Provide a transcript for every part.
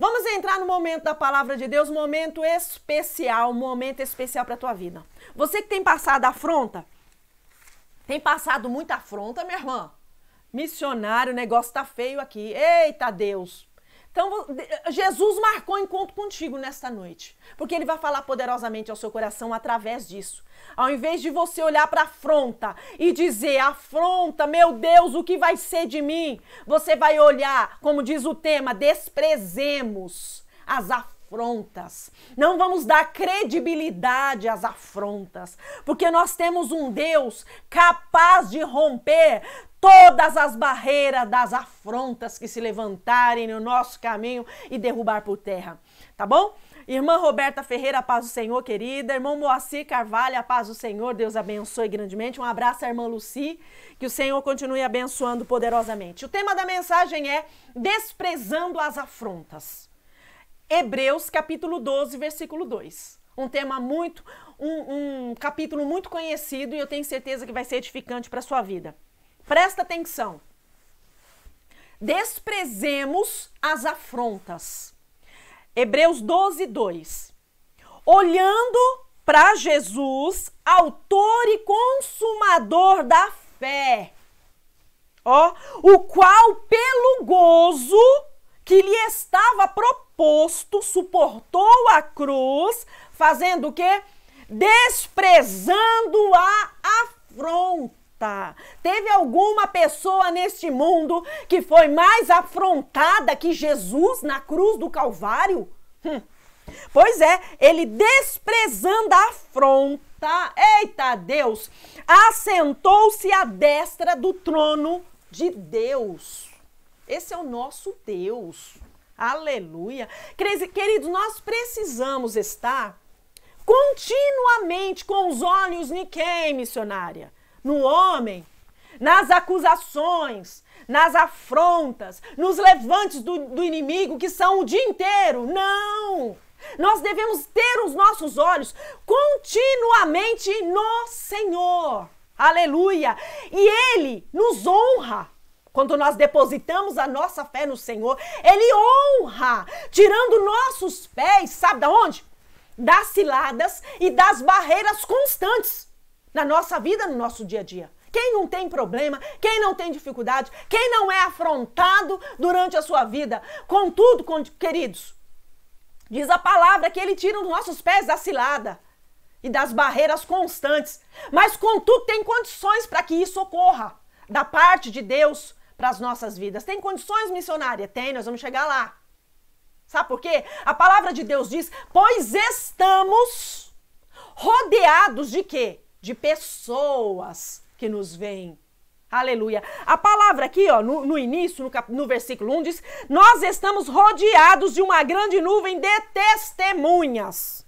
Vamos entrar no momento da palavra de Deus, momento especial, momento especial para a tua vida. Você que tem passado afronta, tem passado muita afronta, minha irmã. Missionário, o negócio tá feio aqui. Eita Deus! Então, eh, Jesus marcou encontro contigo nesta noite, porque ele vai falar poderosamente ao seu coração através disso. Ao invés de você olhar para a afronta e dizer: afronta, meu Deus, o que vai ser de mim? Você vai olhar, como diz o tema, desprezemos as afrontas afrontas. Não vamos dar credibilidade às afrontas, porque nós temos um Deus capaz de romper todas as barreiras das afrontas que se levantarem no nosso caminho e derrubar por terra, tá bom? Irmã Roberta Ferreira, paz do Senhor, querida. Irmão Moacir Carvalho, paz do Senhor, Deus abençoe grandemente. Um abraço à irmã Luci, que o Senhor continue abençoando poderosamente. O tema da mensagem é desprezando as afrontas. Hebreus capítulo 12, versículo 2. Um tema muito, um, um capítulo muito conhecido e eu tenho certeza que vai ser edificante para sua vida. Presta atenção. Desprezemos as afrontas. Hebreus 12, 2. Olhando para Jesus, autor e consumador da fé. Ó, o qual pelo gozo que lhe estava proposto posto, suportou a cruz, fazendo o quê? Desprezando a afronta. Teve alguma pessoa neste mundo que foi mais afrontada que Jesus na cruz do Calvário? Hum. Pois é, ele desprezando a afronta, eita Deus, assentou-se à destra do trono de Deus. Esse é o nosso Deus. Aleluia. Queridos, nós precisamos estar continuamente com os olhos em quem, missionária? No homem, nas acusações, nas afrontas, nos levantes do, do inimigo que são o dia inteiro. Não! Nós devemos ter os nossos olhos continuamente no Senhor. Aleluia! E Ele nos honra quando nós depositamos a nossa fé no Senhor, Ele honra, tirando nossos pés, sabe da onde? Das ciladas e das barreiras constantes na nossa vida, no nosso dia a dia. Quem não tem problema, quem não tem dificuldade, quem não é afrontado durante a sua vida. Contudo, queridos, diz a palavra que Ele tira os nossos pés da cilada e das barreiras constantes. Mas, contudo, tem condições para que isso ocorra da parte de Deus para as nossas vidas. Tem condições missionária Tem, nós vamos chegar lá. Sabe por quê? A palavra de Deus diz: "Pois estamos rodeados de quê? De pessoas que nos veem Aleluia. A palavra aqui, ó, no, no início, no, cap, no versículo 1, diz: Nós estamos rodeados de uma grande nuvem de testemunhas.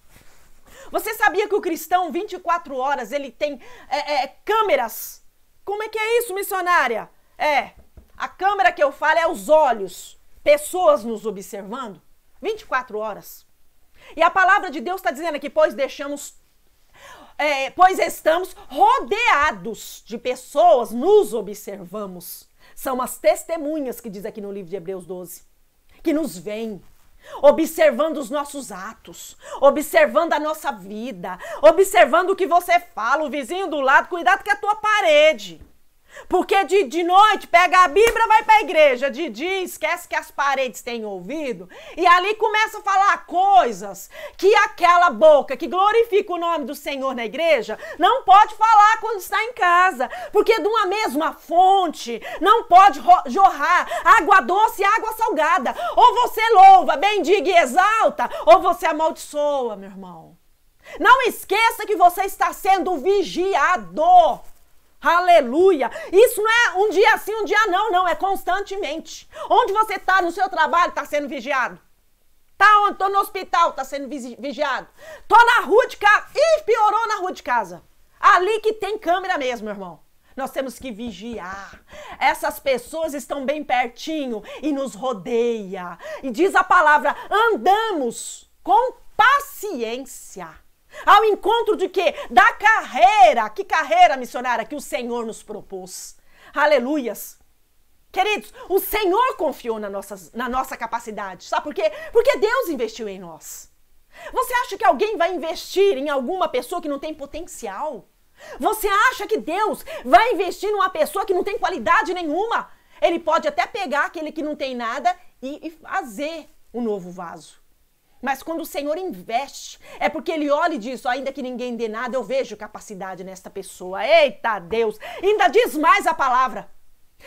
Você sabia que o cristão, 24 horas, ele tem é, é, câmeras? Como é que é isso, missionária? É, a câmera que eu falo é os olhos, pessoas nos observando 24 horas. E a palavra de Deus está dizendo aqui, pois deixamos, é, pois estamos rodeados de pessoas, nos observamos. São as testemunhas que diz aqui no livro de Hebreus 12, que nos vêm observando os nossos atos, observando a nossa vida, observando o que você fala, o vizinho do lado, cuidado que é a tua parede. Porque de, de noite pega a Bíblia, vai para a igreja, de dia esquece que as paredes têm ouvido e ali começa a falar coisas que aquela boca que glorifica o nome do Senhor na igreja não pode falar quando está em casa, porque de uma mesma fonte não pode jorrar água doce e água salgada. Ou você louva, bendiga e exalta, ou você amaldiçoa, meu irmão. Não esqueça que você está sendo vigiado. Aleluia! Isso não é um dia assim, um dia não, não, é constantemente. Onde você está no seu trabalho está sendo vigiado. Tá onde? Tô no hospital, tá sendo vigiado. Tô na rua de casa. Ih, piorou na rua de casa. Ali que tem câmera mesmo, meu irmão. Nós temos que vigiar. Essas pessoas estão bem pertinho e nos rodeia. E diz a palavra: andamos com paciência. Ao encontro de quê? Da carreira. Que carreira missionária que o Senhor nos propôs. Aleluias. Queridos, o Senhor confiou na nossa, na nossa capacidade. Sabe por quê? Porque Deus investiu em nós. Você acha que alguém vai investir em alguma pessoa que não tem potencial? Você acha que Deus vai investir numa pessoa que não tem qualidade nenhuma? Ele pode até pegar aquele que não tem nada e, e fazer um novo vaso. Mas quando o Senhor investe, é porque ele olha e diz: ainda que ninguém dê nada, eu vejo capacidade nesta pessoa. Eita Deus! Ainda diz mais a palavra.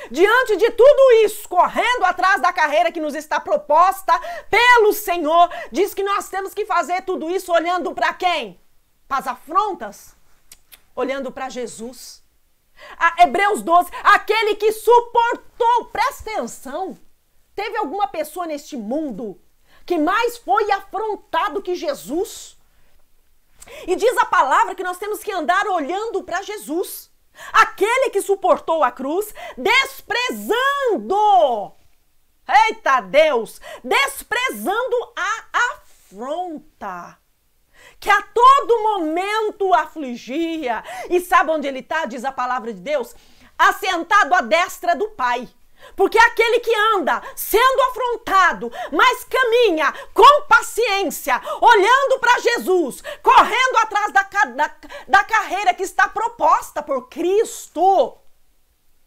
Diante de tudo isso, correndo atrás da carreira que nos está proposta pelo Senhor, diz que nós temos que fazer tudo isso olhando para quem? Para as afrontas? Olhando para Jesus. A Hebreus 12, aquele que suportou, presta atenção. Teve alguma pessoa neste mundo que mais foi afrontado que Jesus. E diz a palavra que nós temos que andar olhando para Jesus, aquele que suportou a cruz, desprezando. Eita Deus! Desprezando a afronta que a todo momento afligia. E sabe onde ele está? Diz a palavra de Deus: assentado à destra do Pai. Porque aquele que anda sendo afrontado, mas caminha com paciência, olhando para Jesus, correndo atrás da, da, da carreira que está proposta por Cristo,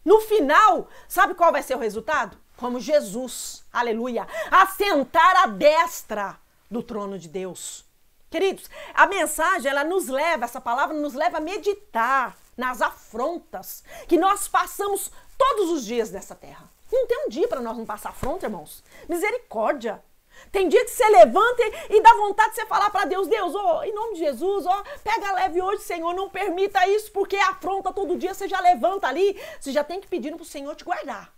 no final, sabe qual vai ser o resultado? Como Jesus, aleluia, assentar à destra do trono de Deus. Queridos, a mensagem ela nos leva, essa palavra nos leva a meditar nas afrontas que nós passamos todos os dias dessa terra. Não tem um dia para nós não passar afronta, irmãos. Misericórdia. Tem dia que você levanta e, dá vontade de você falar para Deus, Deus, ó, oh, em nome de Jesus, ó, oh, pega leve hoje, Senhor, não permita isso, porque afronta todo dia, você já levanta ali, você já tem que pedindo pro Senhor te guardar.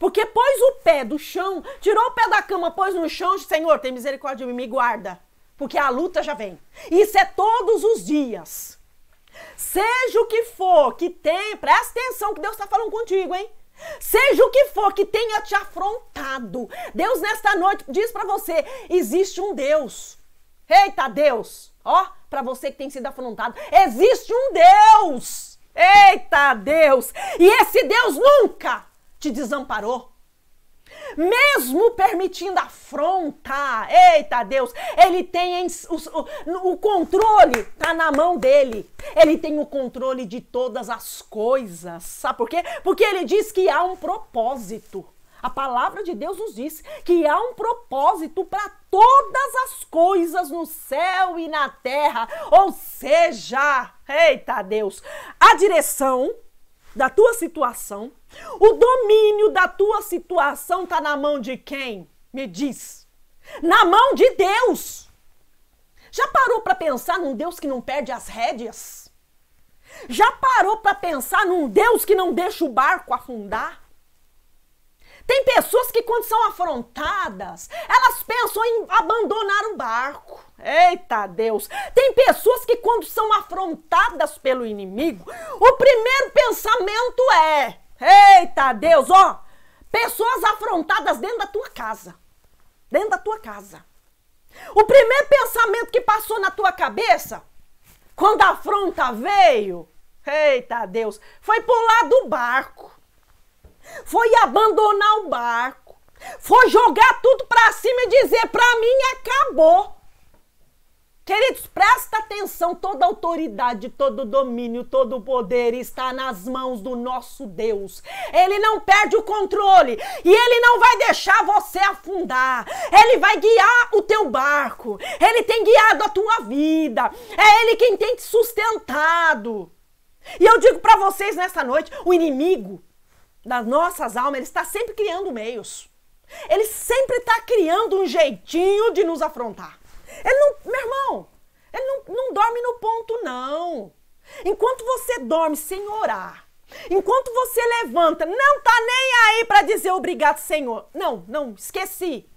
Porque pôs o pé do chão, tirou o pé da cama, pôs no chão, Senhor, tem misericórdia de mim, me guarda, porque a luta já vem. Isso é todos os dias. Seja o que for que tem, presta atenção que Deus está falando contigo, hein? Seja o que for que tenha te afrontado, Deus nesta noite diz para você: existe um Deus. Eita Deus! Ó, para você que tem sido afrontado, existe um Deus. Eita Deus! E esse Deus nunca te desamparou mesmo permitindo afronta. Eita Deus, ele tem o, o controle, tá na mão dele. Ele tem o controle de todas as coisas. Sabe por quê? Porque ele diz que há um propósito. A palavra de Deus nos diz que há um propósito para todas as coisas no céu e na terra. Ou seja, eita Deus, a direção da tua situação. O domínio da tua situação está na mão de quem? Me diz. Na mão de Deus. Já parou para pensar num Deus que não perde as rédeas? Já parou para pensar num Deus que não deixa o barco afundar? Tem pessoas que, quando são afrontadas, elas pensam em abandonar o barco. Eita Deus! Tem pessoas que, quando são afrontadas pelo inimigo, o primeiro pensamento é: Eita Deus, ó, pessoas afrontadas dentro da tua casa. Dentro da tua casa. O primeiro pensamento que passou na tua cabeça, quando a afronta veio, eita Deus, foi pular do barco foi abandonar o barco, foi jogar tudo para cima e dizer: para mim acabou. Queridos, presta atenção: toda autoridade, todo domínio, todo poder está nas mãos do nosso Deus. Ele não perde o controle e ele não vai deixar você afundar. Ele vai guiar o teu barco, ele tem guiado a tua vida, é ele quem tem te sustentado. E eu digo para vocês nessa noite: o inimigo, das nossas almas, ele está sempre criando meios. Ele sempre está criando um jeitinho de nos afrontar. Ele não, meu irmão, ele não, não dorme no ponto, não. Enquanto você dorme sem orar, enquanto você levanta, não tá nem aí para dizer obrigado, Senhor. Não, não, esqueci.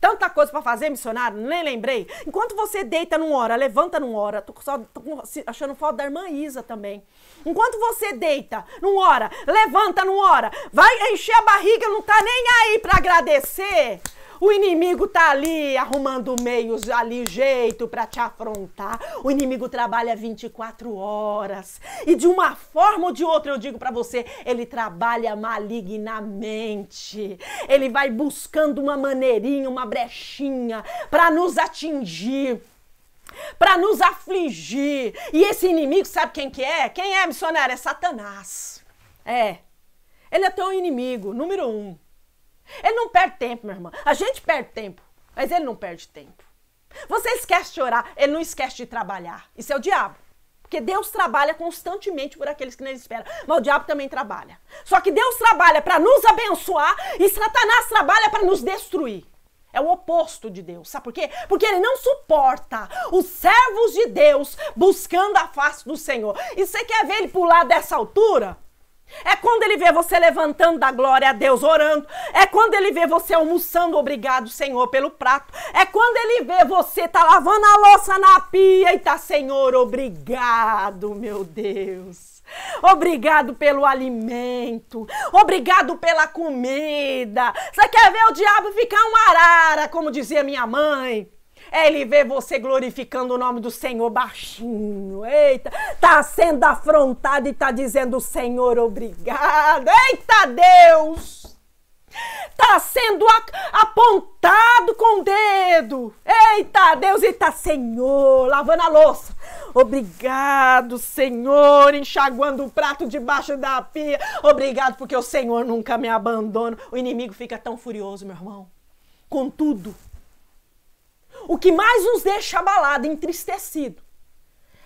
Tanta coisa para fazer, missionário, nem lembrei. Enquanto você deita num hora, levanta num hora, tô, só, tô achando falta da irmã Isa também. Enquanto você deita num hora, levanta num hora, vai encher a barriga, não tá nem aí para agradecer. O inimigo tá ali arrumando meios, ali jeito para te afrontar. O inimigo trabalha 24 horas. E de uma forma ou de outra, eu digo para você, ele trabalha malignamente. Ele vai buscando uma maneirinha, uma brechinha para nos atingir para nos afligir. E esse inimigo, sabe quem que é? Quem é missionário? É Satanás. É. Ele é teu inimigo, número um. Ele não perde tempo, minha irmã. A gente perde tempo, mas ele não perde tempo. Você esquece de orar, ele não esquece de trabalhar. Isso é o diabo. Porque Deus trabalha constantemente por aqueles que não esperam. Mas o diabo também trabalha. Só que Deus trabalha para nos abençoar e Satanás trabalha para nos destruir. É o oposto de Deus. Sabe por quê? Porque ele não suporta os servos de Deus buscando a face do Senhor. E você quer ver ele pular dessa altura? É quando ele vê você levantando da glória a Deus, orando. É quando ele vê você almoçando, obrigado, Senhor, pelo prato. É quando ele vê você tá lavando a louça na pia e tá, Senhor, obrigado, meu Deus. Obrigado pelo alimento. Obrigado pela comida. Você quer ver o diabo ficar um arara, como dizia minha mãe? ele vê você glorificando o nome do Senhor baixinho. Eita, tá sendo afrontado e tá dizendo Senhor, obrigado. Eita Deus! Tá sendo apontado com o dedo. Eita Deus, eita tá, Senhor, lavando a louça. Obrigado, Senhor, enxaguando o prato debaixo da pia. Obrigado porque o Senhor nunca me abandona. O inimigo fica tão furioso, meu irmão. Contudo, o que mais nos deixa abalado, entristecido,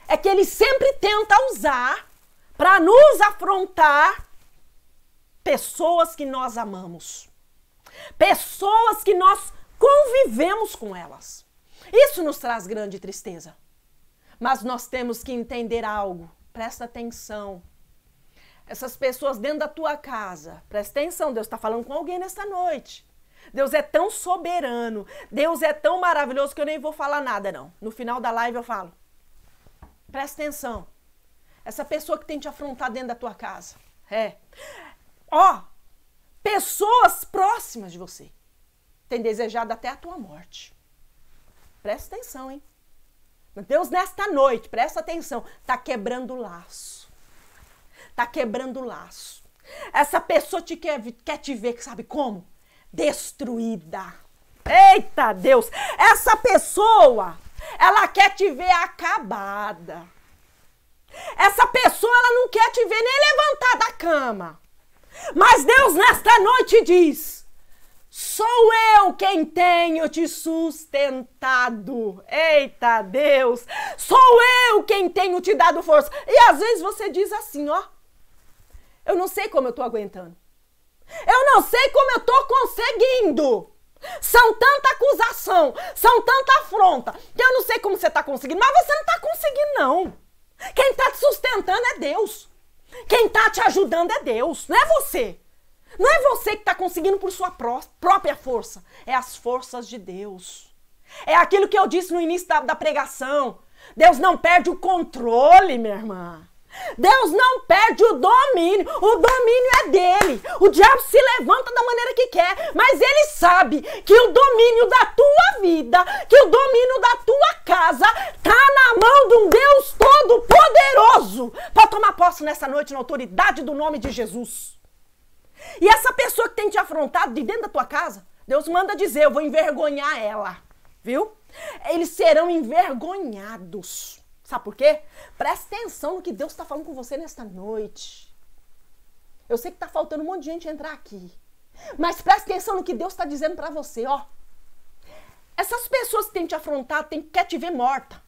é que ele sempre tenta usar para nos afrontar pessoas que nós amamos, pessoas que nós convivemos com elas. Isso nos traz grande tristeza. Mas nós temos que entender algo, presta atenção. Essas pessoas dentro da tua casa, presta atenção, Deus está falando com alguém nesta noite. Deus é tão soberano, Deus é tão maravilhoso que eu nem vou falar nada, não. No final da live eu falo. Presta atenção. Essa pessoa que tem te afrontar dentro da tua casa. É. Ó, pessoas próximas de você têm desejado até a tua morte. Presta atenção, hein? Deus, nesta noite, presta atenção, tá quebrando o laço. Tá quebrando o laço. Essa pessoa te quer, quer te ver, sabe como? destruída. Eita Deus! Essa pessoa, ela quer te ver acabada. Essa pessoa, ela não quer te ver nem levantar da cama. Mas Deus, nesta noite, diz: Sou eu quem tenho te sustentado. Eita Deus! Sou eu quem tenho te dado força. E às vezes você diz assim: Ó, eu não sei como eu tô aguentando. Eu não sei como eu tô conseguindo. São tanta acusação, são tanta afronta, que eu não sei como você tá conseguindo, mas você não tá conseguindo não. Quem tá te sustentando é Deus. Quem tá te ajudando é Deus, não é você. Não é você que está conseguindo por sua pró própria força, é as forças de Deus. É aquilo que eu disse no início da, da pregação. Deus não perde o controle, minha irmã. Deus não perde o domínio, o domínio é dele. O diabo se levanta da maneira que quer, mas ele sabe que o domínio da tua vida, que o domínio da tua casa, tá na mão de um Deus todo-poderoso para tomar posse nessa noite na autoridade do nome de Jesus. E essa pessoa que tem te afrontado de dentro da tua casa, Deus manda dizer: eu vou envergonhar ela, viu? Eles serão envergonhados. Sabe por quê? Presta atenção no que Deus está falando com você nesta noite. Eu sei que está faltando um monte de gente entrar aqui. Mas presta atenção no que Deus está dizendo para você, ó. Essas pessoas que têm te afrontado, têm, quer te ver morta.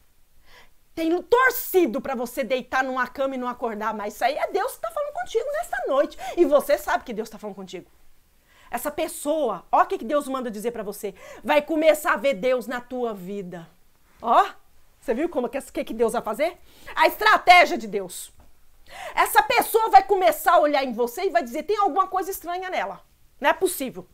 Tem torcido para você deitar numa cama e não acordar mais. Isso aí é Deus que está falando contigo nesta noite. E você sabe que Deus está falando contigo. Essa pessoa, ó o que Deus manda dizer para você, vai começar a ver Deus na tua vida. Ó. Você viu como que, que, que Deus vai fazer? A estratégia de Deus. Essa pessoa vai começar a olhar em você e vai dizer: tem alguma coisa estranha nela. Não é possível.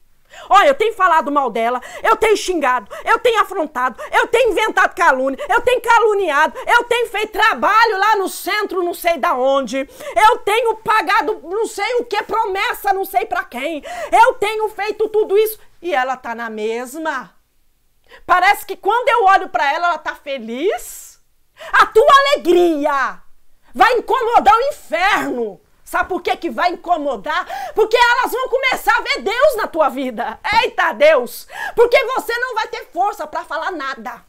Olha, eu tenho falado mal dela, eu tenho xingado, eu tenho afrontado, eu tenho inventado calúnia, eu tenho caluniado, eu tenho feito trabalho lá no centro, não sei da onde, eu tenho pagado não sei o que, promessa não sei para quem, eu tenho feito tudo isso e ela tá na mesma. Parece que quando eu olho para ela, ela tá feliz. A tua alegria vai incomodar o inferno. Sabe por que, que vai incomodar? Porque elas vão começar a ver Deus na tua vida. Eita Deus! Porque você não vai ter força para falar nada.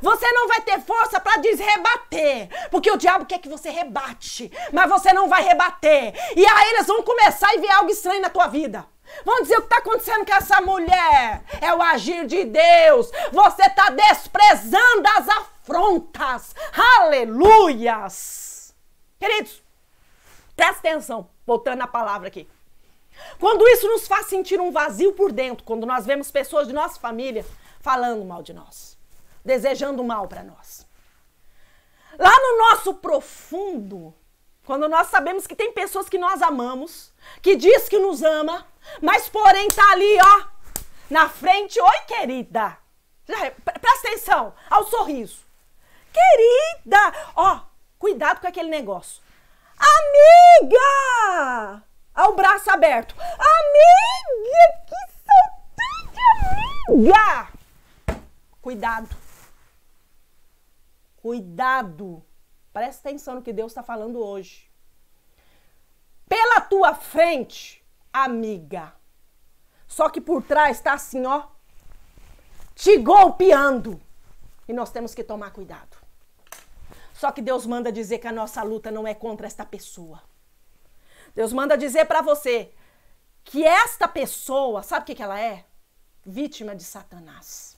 Você não vai ter força para desrebater, porque o diabo quer que você rebate, mas você não vai rebater. E aí eles vão começar a ver algo estranho na tua vida. Vão dizer o que está acontecendo com essa mulher. É o agir de Deus. Você está desprezando as afrontas. Aleluias. Queridos, presta atenção, voltando à palavra aqui. Quando isso nos faz sentir um vazio por dentro, quando nós vemos pessoas de nossa família falando mal de nós, desejando mal para nós. Lá no nosso profundo quando nós sabemos que tem pessoas que nós amamos, que diz que nos ama, mas porém tá ali, ó, na frente, oi querida. Presta atenção ao sorriso. Querida, ó, cuidado com aquele negócio. Amiga! Ao braço aberto. Amiga, que saudade, amiga! Cuidado. Cuidado Presta atenção no que Deus está falando hoje. Pela tua frente, amiga. Só que por trás está assim, ó, te golpeando. E nós temos que tomar cuidado. Só que Deus manda dizer que a nossa luta não é contra esta pessoa. Deus manda dizer para você que esta pessoa, sabe o que, que ela é? Vítima de Satanás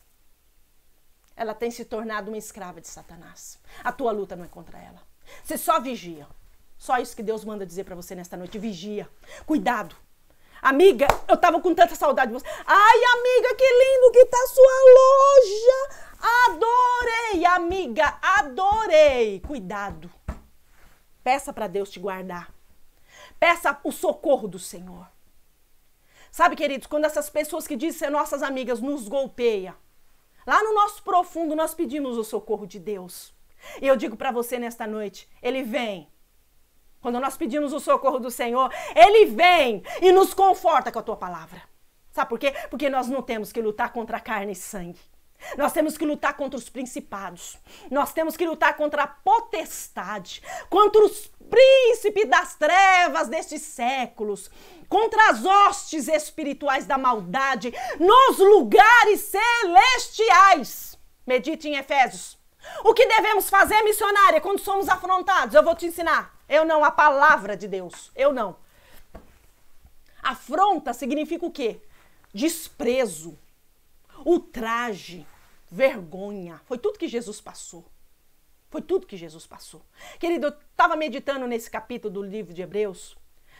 ela tem se tornado uma escrava de Satanás. A tua luta não é contra ela. Você só vigia. Só isso que Deus manda dizer para você nesta noite. Vigia. Cuidado. Amiga, eu tava com tanta saudade de você. Ai, amiga, que lindo que tá a sua loja. Adorei, amiga, adorei. Cuidado. Peça para Deus te guardar. Peça o socorro do Senhor. Sabe, queridos, quando essas pessoas que dizem ser nossas amigas nos golpeia, Lá no nosso profundo, nós pedimos o socorro de Deus. E eu digo para você nesta noite: Ele vem. Quando nós pedimos o socorro do Senhor, Ele vem e nos conforta com a tua palavra. Sabe por quê? Porque nós não temos que lutar contra carne e sangue. Nós temos que lutar contra os principados. Nós temos que lutar contra a potestade, contra os príncipes das trevas destes séculos, contra as hostes espirituais da maldade nos lugares celestiais. Medite em Efésios. O que devemos fazer, missionária, quando somos afrontados? Eu vou te ensinar. Eu não, a palavra de Deus. Eu não. Afronta significa o quê? Desprezo, ultraje vergonha. Foi tudo que Jesus passou. Foi tudo que Jesus passou. Querido, eu estava meditando nesse capítulo do livro de Hebreus.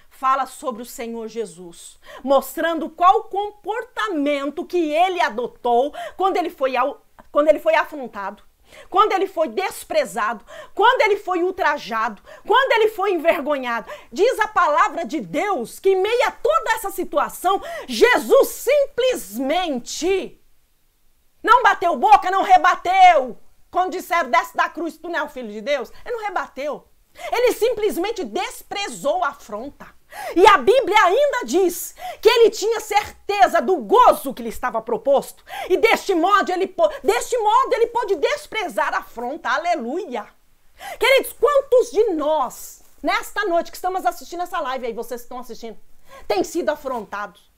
Fala sobre o Senhor Jesus, mostrando qual comportamento que ele adotou quando ele foi, ao, quando ele foi afrontado, quando ele foi desprezado, quando ele foi ultrajado, quando ele foi envergonhado. Diz a palavra de Deus que, em meio a toda essa situação, Jesus simplesmente não bateu boca, não rebateu. Quando disseram, desce da cruz, tu não é o filho de Deus. Ele não rebateu. Ele simplesmente desprezou a afronta. E a Bíblia ainda diz que ele tinha certeza do gozo que lhe estava proposto. E deste modo ele, deste modo ele pôde desprezar a afronta. Aleluia! Queridos, quantos de nós, nesta noite que estamos assistindo essa live aí, vocês estão assistindo, têm sido afrontados?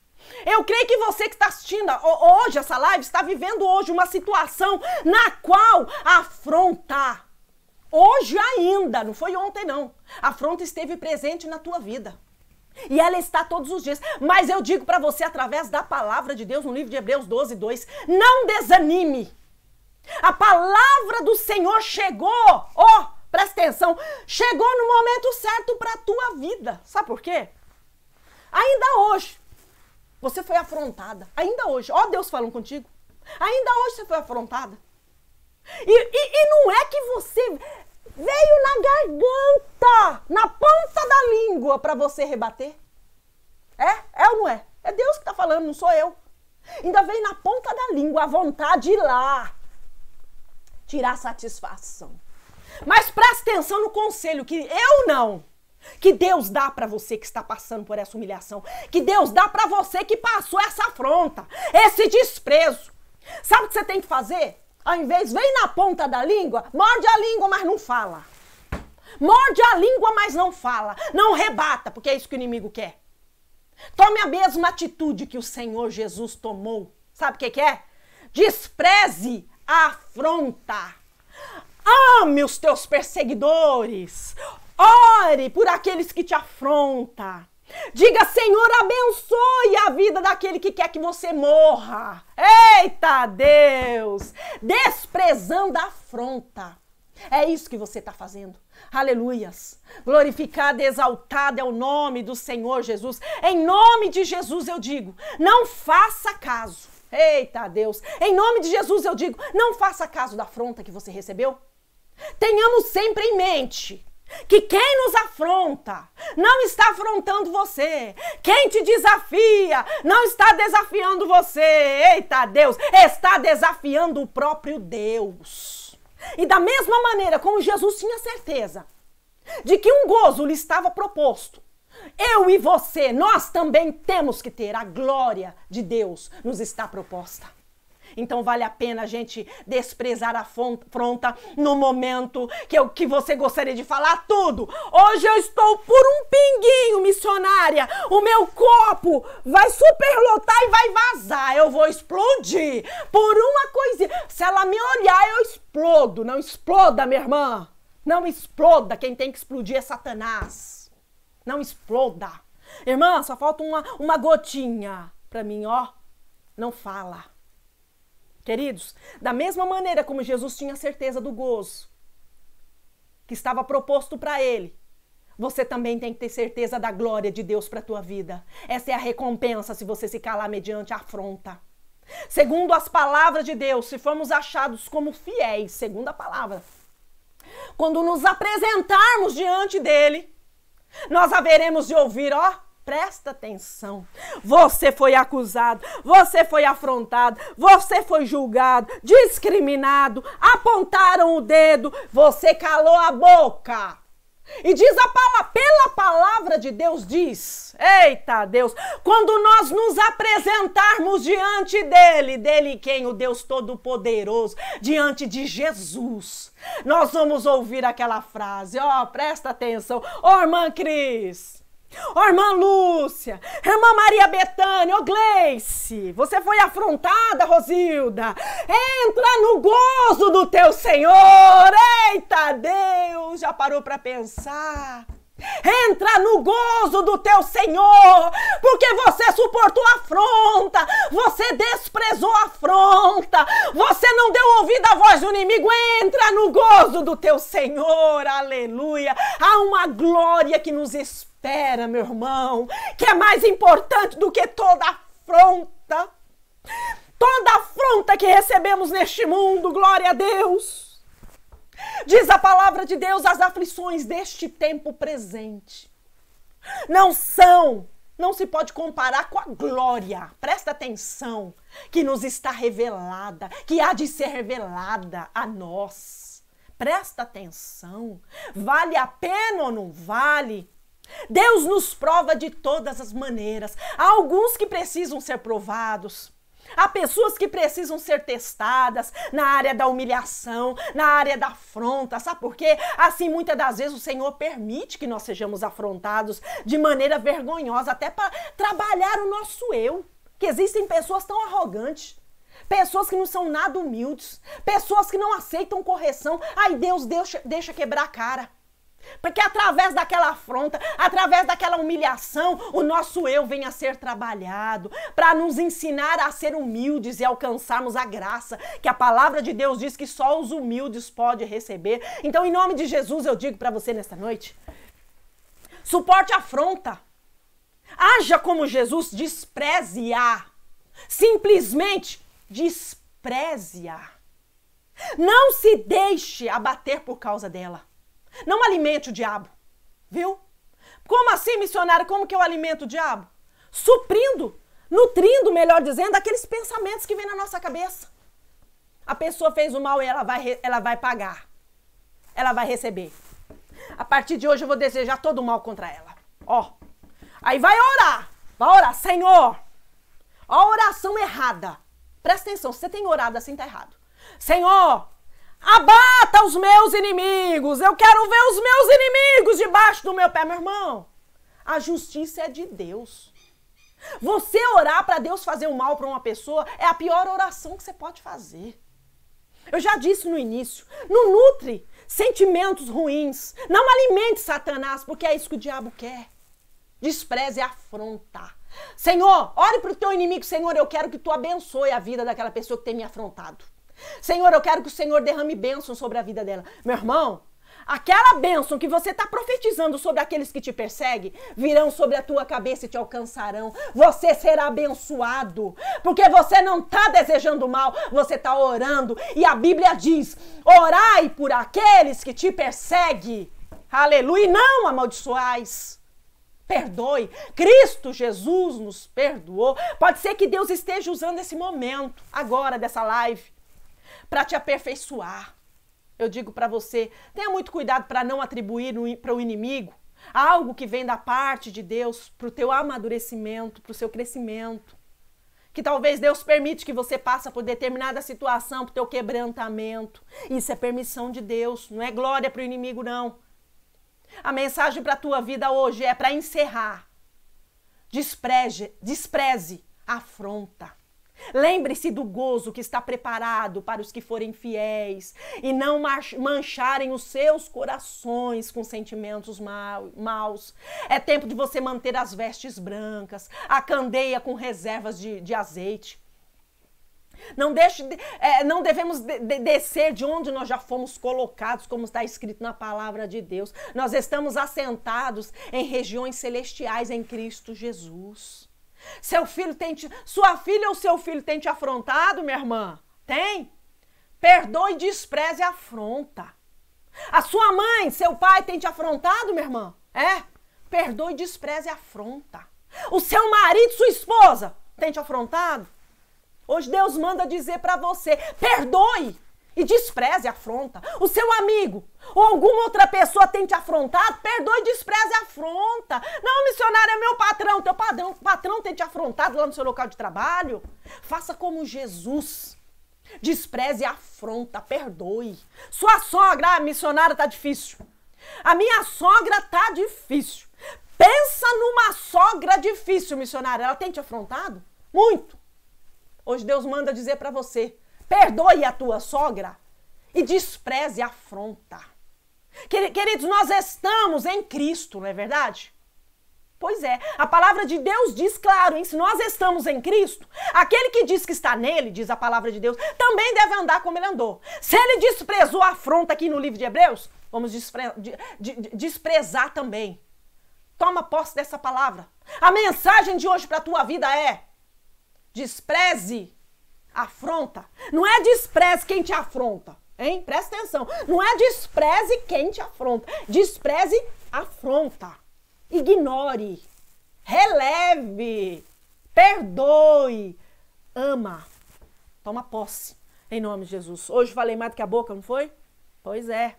Eu creio que você que está assistindo hoje essa live está vivendo hoje uma situação na qual afrontar. Hoje ainda, não foi ontem não. A afronta esteve presente na tua vida. E ela está todos os dias. Mas eu digo para você através da palavra de Deus no livro de Hebreus 12, 2, não desanime. A palavra do Senhor chegou, ó, oh, presta atenção, chegou no momento certo para a tua vida. Sabe por quê? Ainda hoje, você foi afrontada. Ainda hoje. Ó Deus falando contigo. Ainda hoje você foi afrontada. E, e, e não é que você veio na garganta, na ponta da língua para você rebater. É? É ou não é? É Deus que está falando, não sou eu. Ainda veio na ponta da língua a vontade de ir lá tirar satisfação. Mas presta atenção no conselho que eu não que Deus dá para você que está passando por essa humilhação. Que Deus dá para você que passou essa afronta, esse desprezo. Sabe o que você tem que fazer? Ao invés, vem na ponta da língua, morde a língua, mas não fala. Morde a língua, mas não fala. Não rebata, porque é isso que o inimigo quer. Tome a mesma atitude que o Senhor Jesus tomou. Sabe o que, que é? Despreze a afronta. Ame os teus perseguidores. Ore por aqueles que te afrontam. Diga, Senhor, abençoe a vida daquele que quer que você morra. Eita Deus! Desprezando a afronta. É isso que você está fazendo. Aleluias. Glorificado, exaltado é o nome do Senhor Jesus. Em nome de Jesus eu digo: não faça caso. Eita Deus! Em nome de Jesus eu digo: não faça caso da afronta que você recebeu. Tenhamos sempre em mente que quem nos afronta não está afrontando você. Quem te desafia não está desafiando você. Eita Deus, está desafiando o próprio Deus. E da mesma maneira como Jesus tinha certeza de que um gozo lhe estava proposto, eu e você, nós também temos que ter a glória de Deus nos está proposta. Então vale a pena a gente desprezar a afronta no momento que, eu, que você gostaria de falar tudo. Hoje eu estou por um pinguinho, missionária. O meu copo vai superlotar e vai vazar. Eu vou explodir por uma coisinha. Se ela me olhar, eu explodo. Não exploda, minha irmã. Não exploda. Quem tem que explodir é Satanás. Não exploda. Irmã, só falta uma, uma gotinha pra mim, ó. Não fala. Queridos, da mesma maneira como Jesus tinha certeza do gozo que estava proposto para ele, você também tem que ter certeza da glória de Deus para a tua vida. Essa é a recompensa se você se calar mediante afronta. Segundo as palavras de Deus, se formos achados como fiéis, segundo a palavra, quando nos apresentarmos diante dele, nós haveremos de ouvir, ó, Presta atenção. Você foi acusado, você foi afrontado, você foi julgado, discriminado, apontaram o dedo, você calou a boca. E diz a palavra, pela palavra de Deus diz: Eita Deus, quando nós nos apresentarmos diante dele, dele quem o Deus todo poderoso, diante de Jesus, nós vamos ouvir aquela frase, ó, oh, presta atenção, ó oh, irmã Cris, Ó, irmã Lúcia, irmã Maria Betânia, ô Gleice, você foi afrontada, Rosilda. Entra no gozo do teu Senhor. Eita Deus, já parou para pensar? Entra no gozo do teu Senhor, porque você suportou a afronta, você desprezou a afronta, você não deu ouvido à voz do inimigo. Entra no gozo do teu Senhor, aleluia. Há uma glória que nos espera espera, meu irmão, que é mais importante do que toda afronta. Toda afronta que recebemos neste mundo, glória a Deus. Diz a palavra de Deus, as aflições deste tempo presente não são, não se pode comparar com a glória. Presta atenção que nos está revelada, que há de ser revelada a nós presta atenção. Vale a pena ou não vale? Deus nos prova de todas as maneiras. Há alguns que precisam ser provados. Há pessoas que precisam ser testadas na área da humilhação, na área da afronta, sabe por quê? Assim, muitas das vezes o Senhor permite que nós sejamos afrontados de maneira vergonhosa, até para trabalhar o nosso eu. Que existem pessoas tão arrogantes, pessoas que não são nada humildes, pessoas que não aceitam correção. Ai, Deus, Deus deixa quebrar a cara. Porque através daquela afronta, através daquela humilhação, o nosso eu vem a ser trabalhado para nos ensinar a ser humildes e alcançarmos a graça que a palavra de Deus diz que só os humildes podem receber. Então, em nome de Jesus, eu digo para você nesta noite: suporte a afronta. Haja como Jesus, despreze-a. Simplesmente despreze-a. Não se deixe abater por causa dela. Não alimente o diabo, viu? Como assim, missionário? Como que eu alimento o diabo? Suprindo, nutrindo, melhor dizendo, aqueles pensamentos que vêm na nossa cabeça. A pessoa fez o mal e ela vai, ela vai pagar. Ela vai receber. A partir de hoje eu vou desejar todo o mal contra ela. Ó. Aí vai orar. Vai orar, Senhor. Ó, oração errada. Presta atenção, se você tem orado assim, tá errado. Senhor, Abata os meus inimigos. Eu quero ver os meus inimigos debaixo do meu pé, meu irmão. A justiça é de Deus. Você orar para Deus fazer o mal para uma pessoa é a pior oração que você pode fazer. Eu já disse no início, não nutre sentimentos ruins, não alimente Satanás, porque é isso que o diabo quer. Despreze e afronta. Senhor, ore para o teu inimigo, Senhor, eu quero que tu abençoe a vida daquela pessoa que tem me afrontado. Senhor, eu quero que o Senhor derrame bênção sobre a vida dela. Meu irmão, aquela bênção que você está profetizando sobre aqueles que te perseguem, virão sobre a tua cabeça e te alcançarão. Você será abençoado, porque você não está desejando mal, você está orando. E a Bíblia diz: orai por aqueles que te perseguem. Aleluia, não amaldiçoais. Perdoe. Cristo Jesus nos perdoou. Pode ser que Deus esteja usando esse momento agora dessa live para te aperfeiçoar. Eu digo para você, tenha muito cuidado para não atribuir para o inimigo algo que vem da parte de Deus para o teu amadurecimento, para o seu crescimento. Que talvez Deus permite que você passe por determinada situação, para o teu quebrantamento. Isso é permissão de Deus, não é glória para o inimigo, não. A mensagem para a tua vida hoje é para encerrar. Despreze, despreze, afronta. Lembre-se do gozo que está preparado para os que forem fiéis e não mancharem os seus corações com sentimentos maus. É tempo de você manter as vestes brancas, a candeia com reservas de, de azeite. Não, deixe, é, não devemos de, de, descer de onde nós já fomos colocados, como está escrito na palavra de Deus. Nós estamos assentados em regiões celestiais em Cristo Jesus. Seu filho tem te... sua filha ou seu filho tem te afrontado, minha irmã? Tem? Perdoe, despreze e afronta. A sua mãe, seu pai tem te afrontado, minha irmã? É? Perdoe, despreze e afronta. O seu marido, sua esposa tem te afrontado? Hoje Deus manda dizer para você: perdoe, e despreze a afronta. O seu amigo ou alguma outra pessoa tem te afrontado, perdoe e despreze a afronta. Não, missionário, é meu patrão. Teu padrão, patrão tem te afrontado lá no seu local de trabalho. Faça como Jesus. Despreze a afronta, perdoe. Sua sogra, ah, missionária, tá difícil. A minha sogra tá difícil. Pensa numa sogra difícil, missionária. Ela tem te afrontado? Muito. Hoje Deus manda dizer para você: Perdoe a tua sogra e despreze a afronta. Queridos, nós estamos em Cristo, não é verdade? Pois é, a palavra de Deus diz claro, hein? se nós estamos em Cristo, aquele que diz que está nele, diz a palavra de Deus, também deve andar como ele andou. Se ele desprezou a afronta aqui no livro de Hebreus, vamos despre de, de, desprezar também. Toma posse dessa palavra. A mensagem de hoje para a tua vida é: despreze afronta. Não é despreze quem te afronta, hein? Presta atenção. Não é despreze quem te afronta. Despreze afronta. Ignore. Releve. Perdoe. Ama. Toma posse. Em nome de Jesus. Hoje falei mais do que a boca, não foi? Pois é.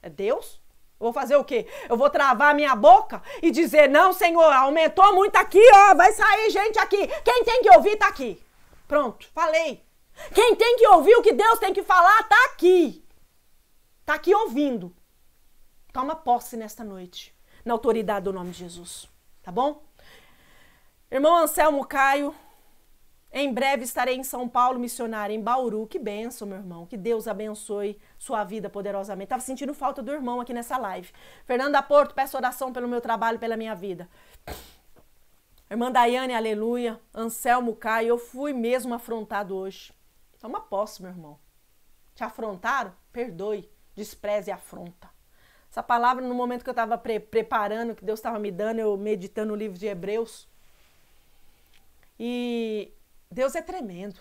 É Deus? Eu vou fazer o quê? Eu vou travar minha boca e dizer: não, Senhor, aumentou muito aqui, ó, vai sair gente aqui. Quem tem que ouvir tá aqui. Pronto, falei. Quem tem que ouvir o que Deus tem que falar tá aqui. Tá aqui ouvindo. Toma posse nesta noite, na autoridade do nome de Jesus. Tá bom? Irmão Anselmo Caio, em breve estarei em São Paulo, missionário em Bauru. Que benção, meu irmão. Que Deus abençoe sua vida poderosamente. Tava sentindo falta do irmão aqui nessa live. Fernanda Porto, peço oração pelo meu trabalho, pela minha vida irmã Daiane, aleluia. Anselmo Caio, eu fui mesmo afrontado hoje. Toma posse, meu irmão. Te afrontaram? Perdoe, despreze e afronta. Essa palavra, no momento que eu estava pre preparando, que Deus estava me dando, eu meditando o livro de Hebreus. E Deus é tremendo.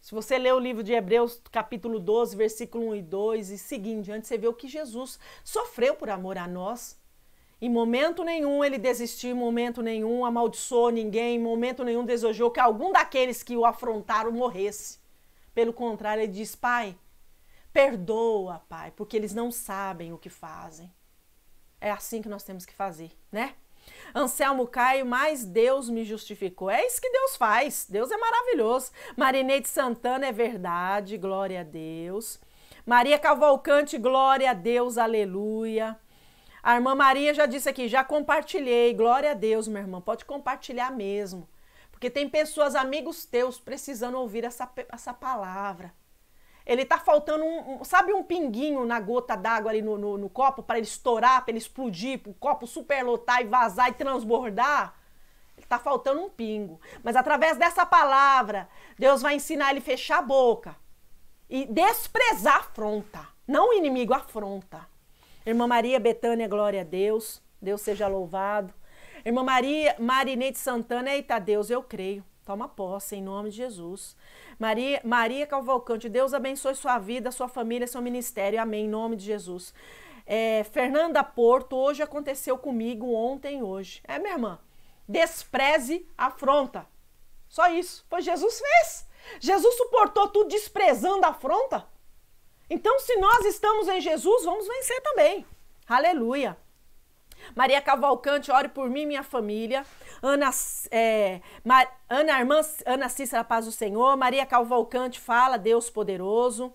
Se você ler o livro de Hebreus, capítulo 12, versículo 1 e 2 e seguinte, antes você vê o que Jesus sofreu por amor a nós. Em momento nenhum ele desistiu, em momento nenhum amaldiçoou ninguém, em momento nenhum desejou que algum daqueles que o afrontaram morresse. Pelo contrário, ele diz: Pai, perdoa, Pai, porque eles não sabem o que fazem. É assim que nós temos que fazer, né? Anselmo Caio, mas Deus me justificou. É isso que Deus faz. Deus é maravilhoso. Marineide Santana, é verdade. Glória a Deus. Maria Cavalcante, glória a Deus. Aleluia. A irmã Maria já disse aqui, já compartilhei. Glória a Deus, minha irmã. Pode compartilhar mesmo. Porque tem pessoas, amigos teus, precisando ouvir essa, essa palavra. Ele tá faltando um, um sabe, um pinguinho na gota d'água ali no, no, no copo para ele estourar, para ele explodir, para o copo superlotar e vazar e transbordar. Ele tá faltando um pingo. Mas através dessa palavra, Deus vai ensinar ele a fechar a boca e desprezar a afronta. Não o inimigo, afronta. Irmã Maria Betânia, glória a Deus. Deus seja louvado. Irmã Maria Marinete Santana, eita Deus, eu creio. Toma posse em nome de Jesus. Maria, Maria Calvalcante, Deus abençoe sua vida, sua família, seu ministério. Amém, em nome de Jesus. É, Fernanda Porto, hoje aconteceu comigo, ontem, hoje. É, minha irmã, despreze afronta. Só isso. Foi Jesus fez. Jesus suportou tudo desprezando a afronta. Então, se nós estamos em Jesus, vamos vencer também. Aleluia. Maria Cavalcante, ore por mim e minha família. Ana, é, Mar, Ana, irmã, Ana Cícera, paz do Senhor. Maria Cavalcante, fala, Deus poderoso.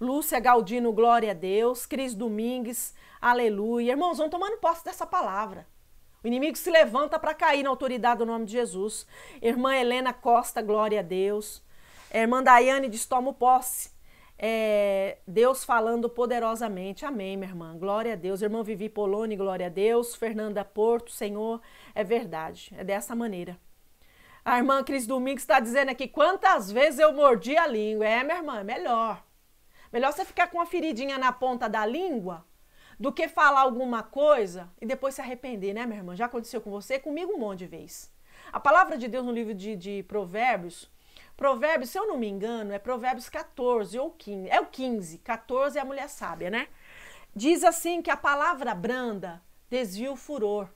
Lúcia Galdino, glória a Deus. Cris Domingues, aleluia. Irmãos, vão tomando posse dessa palavra. O inimigo se levanta para cair na autoridade do nome de Jesus. Irmã Helena Costa, glória a Deus. Irmã Daiane diz: toma posse é, Deus falando poderosamente. Amém, minha irmã. Glória a Deus. irmão Vivi Poloni, glória a Deus. Fernanda Porto, Senhor, é verdade. É dessa maneira. A irmã Cris Domingos está dizendo aqui quantas vezes eu mordi a língua. É, minha irmã, é melhor. Melhor você ficar com uma feridinha na ponta da língua do que falar alguma coisa e depois se arrepender, né, minha irmã? Já aconteceu com você, comigo um monte de vezes. A palavra de Deus no livro de, de Provérbios, Provérbios, se eu não me engano, é Provérbios 14 ou 15. É o 15. 14 é a mulher sábia, né? Diz assim que a palavra branda desvia o furor.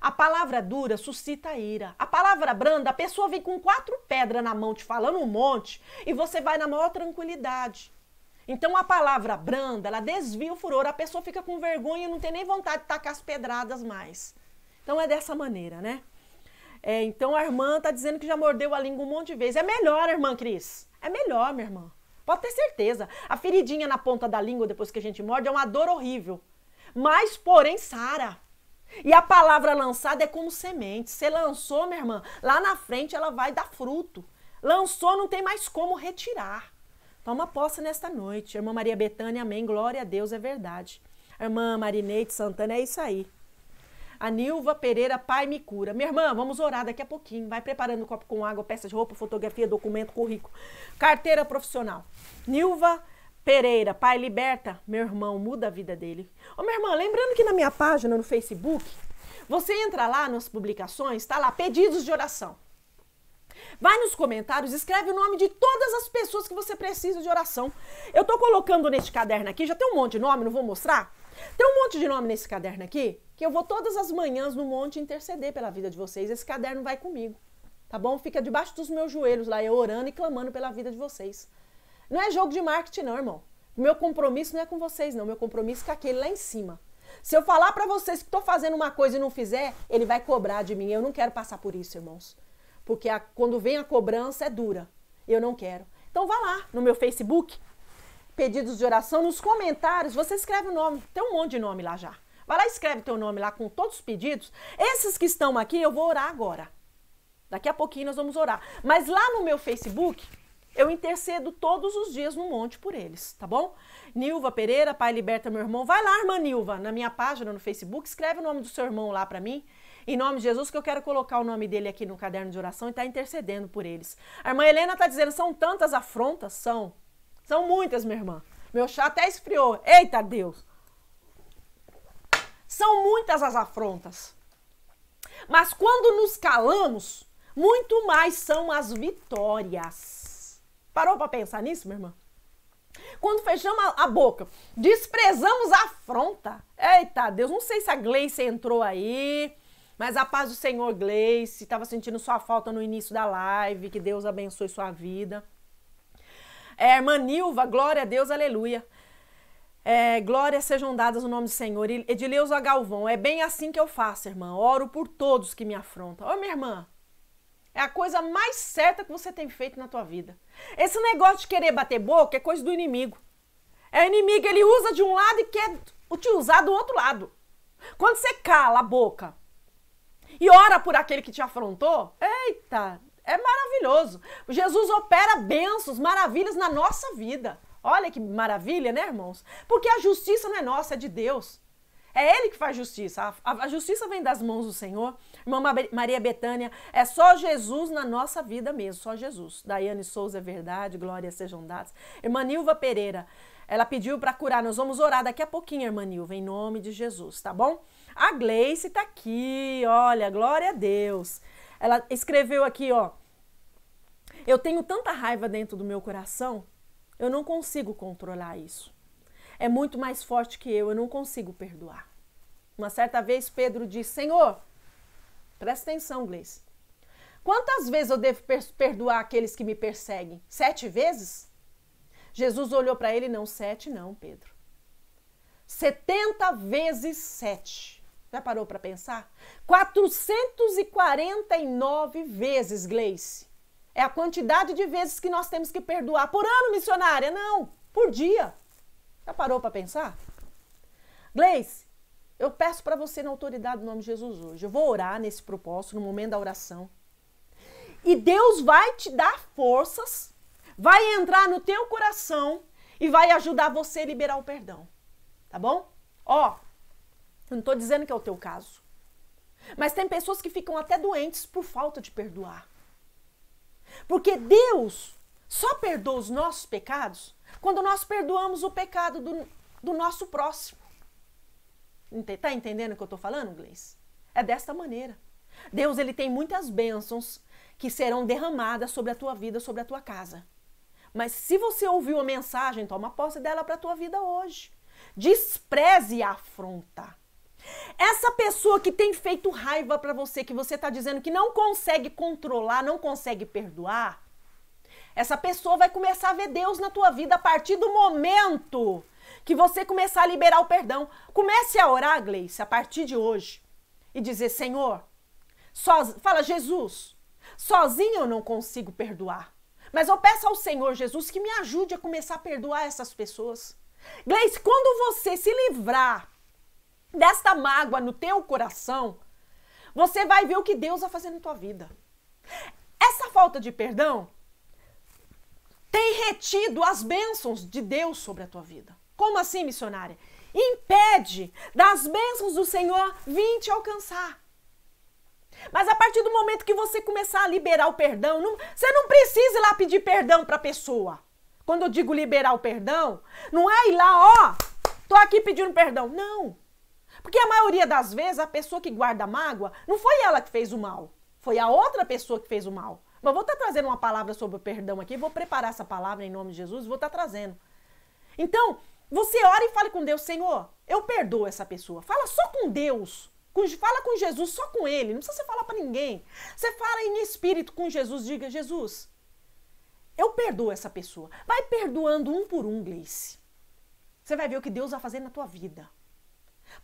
A palavra dura suscita ira. A palavra branda, a pessoa vem com quatro pedras na mão te falando um monte e você vai na maior tranquilidade. Então a palavra branda, ela desvia o furor, a pessoa fica com vergonha e não tem nem vontade de tacar as pedradas mais. Então é dessa maneira, né? É, então a irmã tá dizendo que já mordeu a língua um monte de vezes. É melhor, irmã Cris. É melhor, minha irmã. Pode ter certeza. A feridinha na ponta da língua depois que a gente morde é uma dor horrível. Mas, porém, Sara. E a palavra lançada é como semente. Você lançou, minha irmã, lá na frente ela vai dar fruto. Lançou, não tem mais como retirar. Toma posse nesta noite. Irmã Maria Betânia, amém. Glória a Deus, é verdade. Irmã Marineide Santana, é isso aí. A Nilva Pereira, pai me cura. Minha irmã, vamos orar daqui a pouquinho. Vai preparando copo com água, peça de roupa, fotografia, documento, currículo. Carteira profissional. Nilva Pereira, pai liberta. Meu irmão, muda a vida dele. Ô, minha irmã, lembrando que na minha página no Facebook, você entra lá nas publicações, está lá, pedidos de oração. Vai nos comentários, escreve o nome de todas as pessoas que você precisa de oração. Eu tô colocando neste caderno aqui, já tem um monte de nome, não vou mostrar. Tem um monte de nome nesse caderno aqui que eu vou todas as manhãs no monte interceder pela vida de vocês. Esse caderno vai comigo, tá bom? Fica debaixo dos meus joelhos lá, eu orando e clamando pela vida de vocês. Não é jogo de marketing, não, irmão. Meu compromisso não é com vocês, não. Meu compromisso é com aquele lá em cima. Se eu falar para vocês que estou fazendo uma coisa e não fizer, ele vai cobrar de mim. Eu não quero passar por isso, irmãos. Porque a, quando vem a cobrança é dura. Eu não quero. Então vá lá no meu Facebook, pedidos de oração, nos comentários, você escreve o nome. Tem um monte de nome lá já. Vai lá, escreve teu nome lá com todos os pedidos. Esses que estão aqui, eu vou orar agora. Daqui a pouquinho nós vamos orar. Mas lá no meu Facebook, eu intercedo todos os dias no monte por eles, tá bom? Nilva Pereira, Pai Liberta Meu Irmão. Vai lá, irmã Nilva, na minha página no Facebook, escreve o nome do seu irmão lá para mim. Em nome de Jesus, que eu quero colocar o nome dele aqui no caderno de oração e tá intercedendo por eles. A irmã Helena tá dizendo, são tantas afrontas, são. São muitas, minha irmã. Meu chá até esfriou. Eita Deus! São muitas as afrontas. Mas quando nos calamos, muito mais são as vitórias. Parou para pensar nisso, minha irmã? Quando fechamos a boca, desprezamos a afronta. Eita, Deus, não sei se a Gleice entrou aí, mas a paz do Senhor, Gleice, estava sentindo sua falta no início da live, que Deus abençoe sua vida. É, irmã Nilva, glória a Deus, aleluia. É, glórias sejam dadas no nome do Senhor. Edileuza Galvão, é bem assim que eu faço, irmã. Oro por todos que me afrontam. Ô, minha irmã, é a coisa mais certa que você tem feito na tua vida. Esse negócio de querer bater boca é coisa do inimigo. É inimigo, ele usa de um lado e quer te usar do outro lado. Quando você cala a boca e ora por aquele que te afrontou, eita, é maravilhoso. Jesus opera bênçãos, maravilhas na nossa vida. Olha que maravilha, né, irmãos? Porque a justiça não é nossa, é de Deus. É Ele que faz justiça. A, a, a justiça vem das mãos do Senhor. Irmã Maria Betânia, é só Jesus na nossa vida mesmo, só Jesus. Daiane Souza, é verdade, glória sejam dadas. Irmã Nilva Pereira, ela pediu para curar. Nós vamos orar daqui a pouquinho, irmã Nilva, em nome de Jesus, tá bom? A Gleice tá aqui, olha, glória a Deus. Ela escreveu aqui, ó. Eu tenho tanta raiva dentro do meu coração eu não consigo controlar isso. É muito mais forte que eu, eu não consigo perdoar. Uma certa vez Pedro disse: Senhor, presta atenção, Gleice. Quantas vezes eu devo perdoar aqueles que me perseguem? Sete vezes? Jesus olhou para ele: Não, sete não, Pedro. Setenta vezes sete. Já parou para pensar? 449 vezes, Gleice. É a quantidade de vezes que nós temos que perdoar por ano, missionária? Não, por dia. Já parou para pensar? Gleice, eu peço para você, na autoridade do nome de Jesus hoje, eu vou orar nesse propósito, no momento da oração. E Deus vai te dar forças, vai entrar no teu coração e vai ajudar você a liberar o perdão. Tá bom? Ó, eu não estou dizendo que é o teu caso. Mas tem pessoas que ficam até doentes por falta de perdoar. Porque Deus só perdoa os nossos pecados quando nós perdoamos o pecado do, do nosso próximo. Tá entendendo o que eu estou falando, Gleice? É desta maneira. Deus ele tem muitas bênçãos que serão derramadas sobre a tua vida, sobre a tua casa. Mas se você ouviu a mensagem, toma posse dela para a tua vida hoje. Despreze a afronta. Essa pessoa que tem feito raiva para você, que você tá dizendo que não consegue controlar, não consegue perdoar, essa pessoa vai começar a ver Deus na tua vida a partir do momento que você começar a liberar o perdão. Comece a orar, Gleice, a partir de hoje e dizer: Senhor, fala, Jesus, sozinho eu não consigo perdoar, mas eu peço ao Senhor Jesus que me ajude a começar a perdoar essas pessoas. Gleice, quando você se livrar desta mágoa no teu coração, você vai ver o que Deus vai fazer na tua vida. Essa falta de perdão tem retido as bênçãos de Deus sobre a tua vida. Como assim, missionária? Impede das bênçãos do Senhor vir te alcançar. Mas a partir do momento que você começar a liberar o perdão, não, você não precisa ir lá pedir perdão para a pessoa. Quando eu digo liberar o perdão, não é ir lá, ó, tô aqui pedindo perdão. Não. Porque a maioria das vezes a pessoa que guarda mágoa não foi ela que fez o mal, foi a outra pessoa que fez o mal. Mas vou estar tá trazendo uma palavra sobre o perdão aqui, vou preparar essa palavra em nome de Jesus, vou estar tá trazendo. Então, você ora e fale com Deus, Senhor, eu perdoo essa pessoa. Fala só com Deus. Fala com Jesus, só com Ele. Não precisa você falar para ninguém. Você fala em espírito com Jesus, diga, Jesus, eu perdoo essa pessoa. Vai perdoando um por um, Gleice. Você vai ver o que Deus vai fazer na tua vida.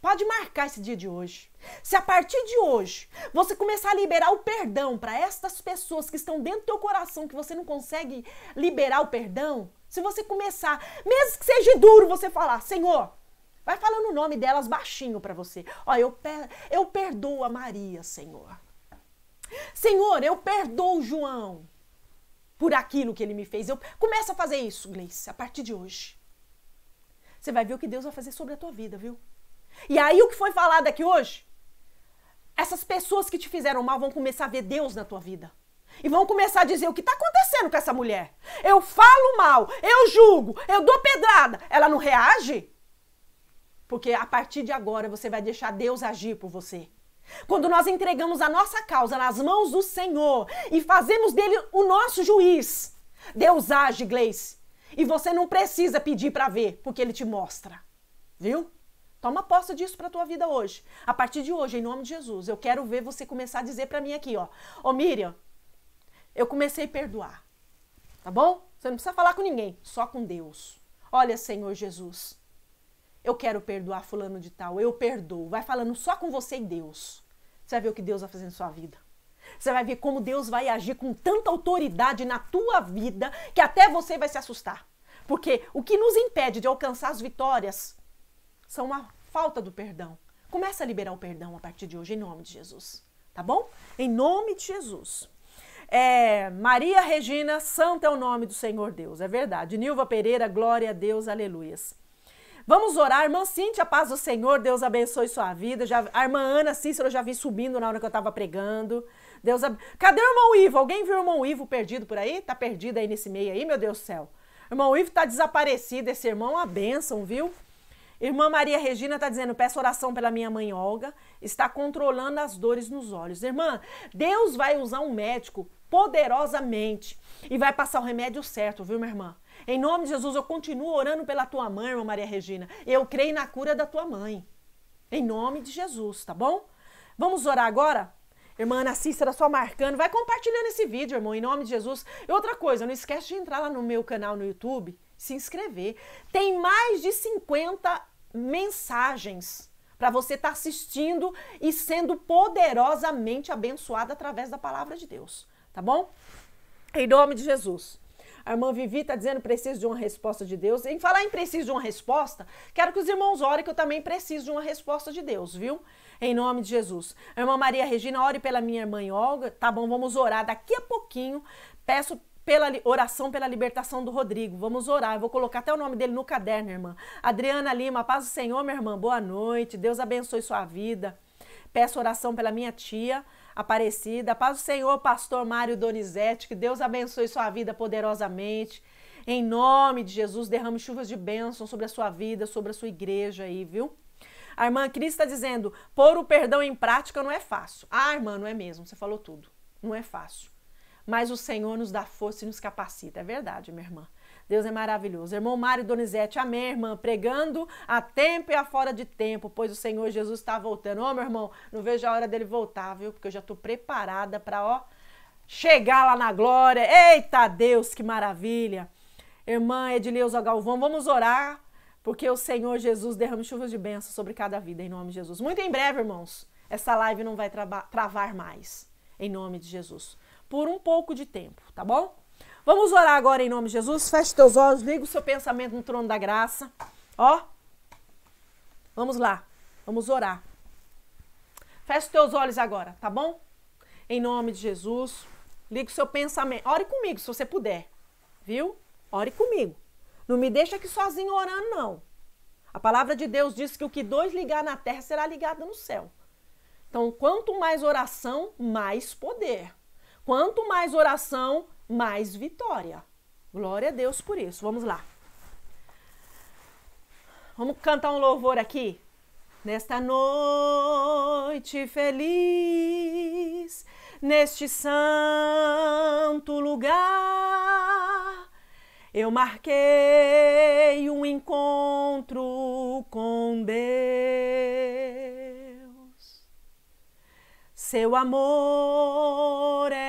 Pode marcar esse dia de hoje. Se a partir de hoje você começar a liberar o perdão para estas pessoas que estão dentro do teu coração que você não consegue liberar o perdão, se você começar, mesmo que seja duro, você falar: "Senhor, vai falando o nome delas baixinho para você. Ó, eu per eu perdoo a Maria, Senhor. Senhor, eu perdoo o João por aquilo que ele me fez. Eu começa a fazer isso, Gleice, a partir de hoje. Você vai ver o que Deus vai fazer sobre a tua vida, viu? E aí o que foi falado aqui hoje? Essas pessoas que te fizeram mal vão começar a ver Deus na tua vida. E vão começar a dizer o que está acontecendo com essa mulher. Eu falo mal, eu julgo, eu dou pedrada. Ela não reage? Porque a partir de agora você vai deixar Deus agir por você. Quando nós entregamos a nossa causa nas mãos do Senhor e fazemos dele o nosso juiz, Deus age, Gleice. E você não precisa pedir para ver, porque ele te mostra. Viu? Toma posse disso para tua vida hoje. A partir de hoje, em nome de Jesus, eu quero ver você começar a dizer para mim aqui, ó. Ô Miriam, eu comecei a perdoar. Tá bom? Você não precisa falar com ninguém, só com Deus. Olha, Senhor Jesus, eu quero perdoar fulano de tal, eu perdoo. Vai falando só com você e Deus. Você vai ver o que Deus vai fazer na sua vida. Você vai ver como Deus vai agir com tanta autoridade na tua vida que até você vai se assustar. Porque o que nos impede de alcançar as vitórias são a falta do perdão. Começa a liberar o perdão a partir de hoje, em nome de Jesus. Tá bom? Em nome de Jesus. É, Maria Regina, santo é o nome do Senhor Deus, é verdade. Nilva Pereira, glória a Deus, aleluias. Vamos orar, irmã Cíntia, paz do Senhor, Deus abençoe sua vida. Já, a irmã Ana Cícero eu já vi subindo na hora que eu estava pregando. Deus ab... Cadê o irmão Ivo? Alguém viu o irmão Ivo perdido por aí? Tá perdido aí nesse meio aí, meu Deus do céu. Irmão Ivo tá desaparecido, esse irmão, é a bênção, viu? Irmã Maria Regina está dizendo: peço oração pela minha mãe Olga, está controlando as dores nos olhos. Irmã, Deus vai usar um médico poderosamente e vai passar o remédio certo, viu, minha irmã? Em nome de Jesus, eu continuo orando pela tua mãe, irmã Maria Regina. Eu creio na cura da tua mãe. Em nome de Jesus, tá bom? Vamos orar agora? Irmã Ana Cícera só marcando. Vai compartilhando esse vídeo, irmão, em nome de Jesus. E outra coisa, não esquece de entrar lá no meu canal no YouTube, se inscrever. Tem mais de 50 mensagens para você estar tá assistindo e sendo poderosamente abençoada através da palavra de Deus, tá bom? Em nome de Jesus. A irmã Vivi está dizendo preciso de uma resposta de Deus. Em falar em preciso de uma resposta, quero que os irmãos orem que eu também preciso de uma resposta de Deus, viu? Em nome de Jesus. A irmã Maria Regina, ore pela minha irmã Olga. Tá bom, vamos orar daqui a pouquinho. Peço pela oração pela libertação do Rodrigo. Vamos orar. Eu vou colocar até o nome dele no caderno, irmã. Adriana Lima, paz do Senhor, minha irmã. Boa noite. Deus abençoe sua vida. Peço oração pela minha tia, Aparecida. Paz do Senhor, pastor Mário Donizete. Que Deus abençoe sua vida poderosamente. Em nome de Jesus, derrame chuvas de bênção sobre a sua vida, sobre a sua igreja aí, viu? A irmã Cris está dizendo: pôr o perdão em prática não é fácil. Ah, irmã, não é mesmo. Você falou tudo. Não é fácil mas o Senhor nos dá força e nos capacita. É verdade, minha irmã. Deus é maravilhoso. Irmão Mário Donizete, amém, irmã, pregando a tempo e a fora de tempo, pois o Senhor Jesus está voltando. Ô, oh, meu irmão, não vejo a hora dele voltar, viu? Porque eu já estou preparada para, ó, chegar lá na glória. Eita Deus, que maravilha. Irmã Edileuza Galvão, vamos orar, porque o Senhor Jesus derrama chuvas de bênçãos sobre cada vida, em nome de Jesus. Muito em breve, irmãos, essa live não vai travar mais, em nome de Jesus por um pouco de tempo, tá bom? Vamos orar agora em nome de Jesus. Feche teus olhos, liga o seu pensamento no trono da graça. Ó. Vamos lá. Vamos orar. Feche teus olhos agora, tá bom? Em nome de Jesus. Liga o seu pensamento. Ore comigo se você puder. Viu? Ore comigo. Não me deixa aqui sozinho orando não. A palavra de Deus diz que o que dois ligar na terra será ligado no céu. Então, quanto mais oração, mais poder. Quanto mais oração, mais vitória. Glória a Deus por isso. Vamos lá. Vamos cantar um louvor aqui. Nesta noite feliz, neste santo lugar, eu marquei um encontro com Deus. Seu amor é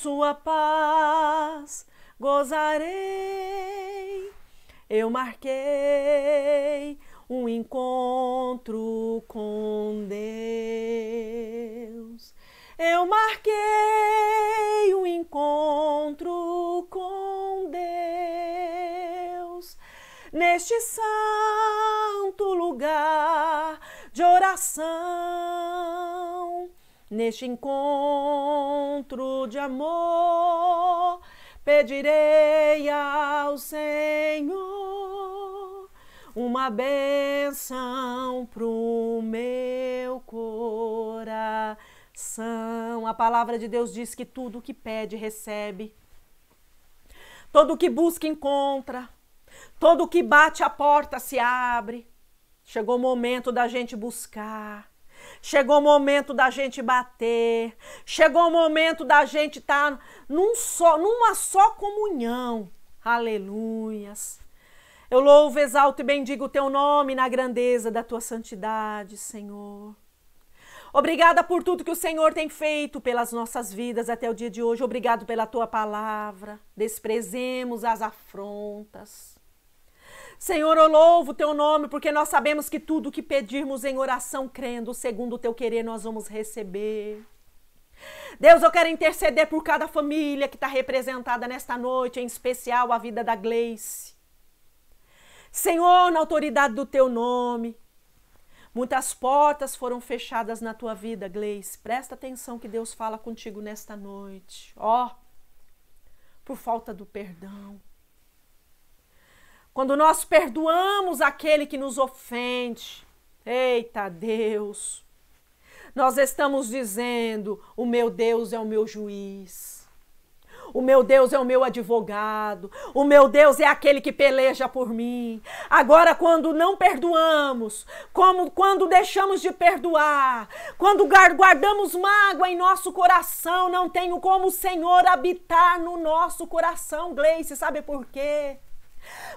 sua paz gozarei. Eu marquei um encontro com Deus. Eu marquei um encontro com Deus neste santo lugar de oração Neste encontro de amor, pedirei ao Senhor uma benção pro meu coração. A palavra de Deus diz que tudo que pede recebe. Todo que busca encontra. Todo que bate a porta se abre. Chegou o momento da gente buscar Chegou o momento da gente bater. Chegou o momento da gente estar tá num só, numa só comunhão. Aleluias. Eu louvo, exalto e bendigo o teu nome na grandeza da tua santidade, Senhor. Obrigada por tudo que o Senhor tem feito pelas nossas vidas até o dia de hoje. Obrigado pela tua palavra. Desprezemos as afrontas. Senhor, eu louvo o teu nome, porque nós sabemos que tudo que pedirmos em oração, crendo, segundo o teu querer, nós vamos receber. Deus, eu quero interceder por cada família que está representada nesta noite, em especial a vida da Gleice. Senhor, na autoridade do teu nome, muitas portas foram fechadas na tua vida, Gleice. Presta atenção que Deus fala contigo nesta noite. Ó, oh, por falta do perdão, quando nós perdoamos aquele que nos ofende, eita Deus, nós estamos dizendo: o meu Deus é o meu juiz. O meu Deus é o meu advogado. O meu Deus é aquele que peleja por mim. Agora, quando não perdoamos, como quando deixamos de perdoar, quando guardamos mágoa em nosso coração, não tenho como o Senhor habitar no nosso coração, Gleice. Sabe por quê?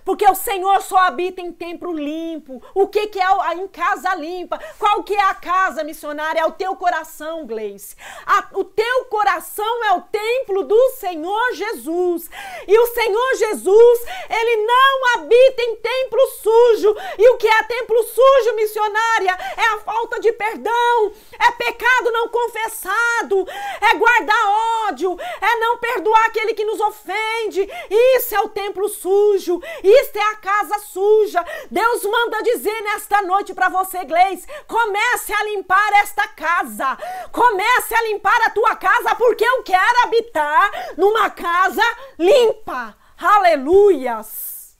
Porque o Senhor só habita em templo limpo. O que, que é em casa limpa? Qual que é a casa missionária? É o teu coração, Gleice. A, o teu coração é o templo do Senhor Jesus. E o Senhor Jesus, ele não habita em templo sujo. E o que é templo sujo, missionária? É a falta de perdão, é pecado não confessado, é guardar ódio, é não perdoar aquele que nos ofende. Isso é o templo sujo sujo, isto é a casa suja. Deus manda dizer nesta noite para você, Gleis: comece a limpar esta casa, comece a limpar a tua casa, porque eu quero habitar numa casa limpa. Aleluias!